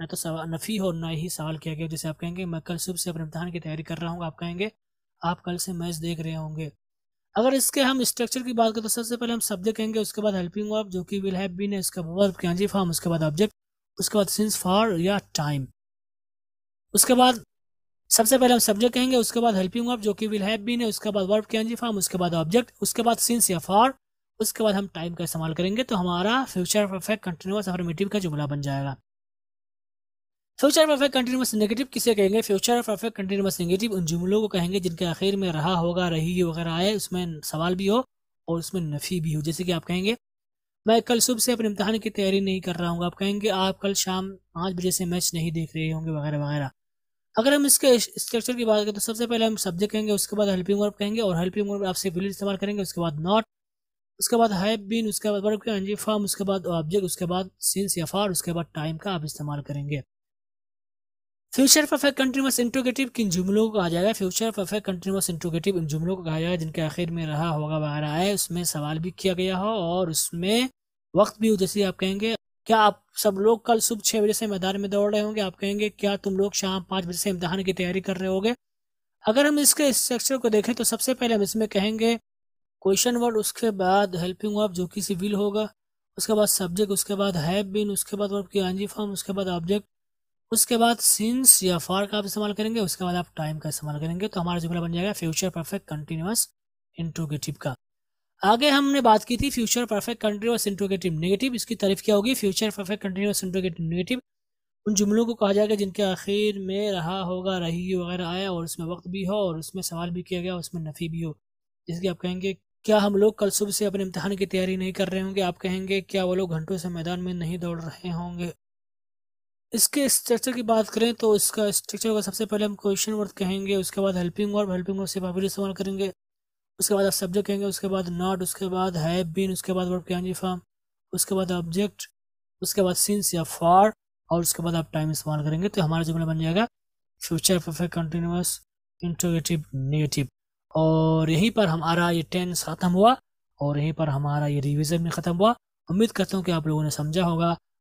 Speaker 2: ना तो सवाल नफ़ी हो ना ही सवाल किया गया जैसे आप कहेंगे मैं कल सुबह से अपने इम्तहान की तैयारी कर रहा हूँ आप कहेंगे आप कल से मैच देख रहे होंगे अगर इसके हम स्ट्रक्चर की बात करें तो सबसे पहले हम सब्जेक्ट कहेंगे उसके बाद हेल्पिंग वर्ब जो कि विल हैव बीन है उसके बाद कैंजी फॉर्म उसके बाद ऑब्जेक्ट उसके बाद सिंस फॉर या टाइम उसके बाद सबसे पहले हम सब्जेक्ट कहेंगे उसके बाद हेल्पिंग वर्ब जो कि विल हैव बीन है उसके बाद वर्ब कैंजी फॉर्म उसके बाद ऑब्जेक्ट उसके बाद सिंस या फॉर उसके बाद हम टाइम का इस्तेमाल करेंगे तो हमारा फ्यूचर परफेक्ट कंटिन्यूस अफर्मेटिव का जुमला बन जाएगा फ्यूचर परफेक्ट कंटिन्यूस नेगेटिव किसे कहेंगे फ्यूचर परफेक्ट कंटिन्यूस नेगेटिव उन जुमलों को कहेंगे जिनके आखिर में रहा होगा रही वगैरह आए उसमें सवाल भी हो और उसमें नफ़ी भी हो जैसे कि आप कहेंगे मैं कल सुबह से अपने इम्तहान की तैयारी नहीं कर रहा हूँ आप कहेंगे आप कल शाम पाँच बजे से मैच नहीं देख रहे होंगे वगैरह वगैरह अगर हम इसके स्ट्रक्चर की बात करें तो सबसे पहले हम सब्जेक्ट कहेंगे उसके बाद हेल्पिंग वर्ब कहेंगे और हेल्पिंग वर्ब आपसे विल इस्तेमाल करेंगे उसके बाद नॉट उसके बाद हैव बीन उसके बाद वर्ब का फॉर्म उसके बाद ऑब्जेक्ट उसके बाद सिंस या फार उसके बाद टाइम का आप इस्तेमाल करेंगे फ्यूचर परफेक्ट कंटिन्यूस इंट्रोगेटिव किन जुमलों को कहा जाएगा फ्यूचर परफेक्ट कंटिन्यूस इंट्रोगेटिव इन जुमलों को कहा जाएगा जिनके आखिर में रहा होगा वगैरह है उसमें सवाल भी किया गया हो और उसमें वक्त भी हो जैसे आप कहेंगे क्या आप सब लोग कल सुबह छः बजे से मैदान में दौड़ रहे होंगे आप कहेंगे क्या तुम लोग शाम पाँच बजे से इम्तहान की तैयारी कर रहे होगे अगर हम इसके स्ट्रक्चर को देखें तो सबसे पहले हम इसमें कहेंगे क्वेश्चन वर्ड उसके बाद हेल्पिंग वर्ब जो कि सिविल होगा उसके बाद सब्जेक्ट उसके बाद हैव बिन उसके बाद वर्ब की आंजी फॉर्म उसके बाद ऑब्जेक्ट उसके बाद सिंस या फॉर का आप इस्तेमाल करेंगे उसके बाद आप टाइम का इस्तेमाल करेंगे तो हमारा जुमला बन जाएगा फ्यूचर परफेक्ट कंटिन्यूस इंट्रोगेटिव का आगे हमने बात की थी future perfect continuous interrogative negative इसकी तारीफ क्या होगी future perfect continuous interrogative negative उन जुमलों को कहा जाएगा जिनके आखिर में रहा होगा रही वगैरह आया और उसमें वक्त भी हो और उसमें सवाल भी किया गया उसमें नफ़ी भी हो जिसके आप कहेंगे क्या हम लोग कल सुबह से अपने इम्तहान की तैयारी नहीं कर रहे होंगे आप कहेंगे क्या वो लोग घंटों से मैदान में नहीं दौड़ रहे होंगे इसके स्ट्रक्चर की बात करें तो इसका स्ट्रक्चर होगा सबसे पहले हम क्वेश्चन वर्ड कहेंगे उसके बाद हेल्पिंग वर्ड हेल्पिंग वर्ड से बाबिल इस्तेमाल करेंगे उसके बाद सब्जेक्ट कहेंगे उसके बाद नॉट उसके बाद हैव बीन उसके बाद वर्ड कैन फॉर्म उसके बाद ऑब्जेक्ट उसके बाद सिंस या फॉर और उसके बाद आप टाइम इस्तेमाल करेंगे तो हमारा जुमला बन जाएगा future perfect continuous interrogative negative और यहीं पर हमारा ये टेंस ख़त्म हुआ और यहीं पर हमारा ये रिविज़न भी ख़त्म हुआ उम्मीद करता हूँ कि आप लोगों ने समझा होगा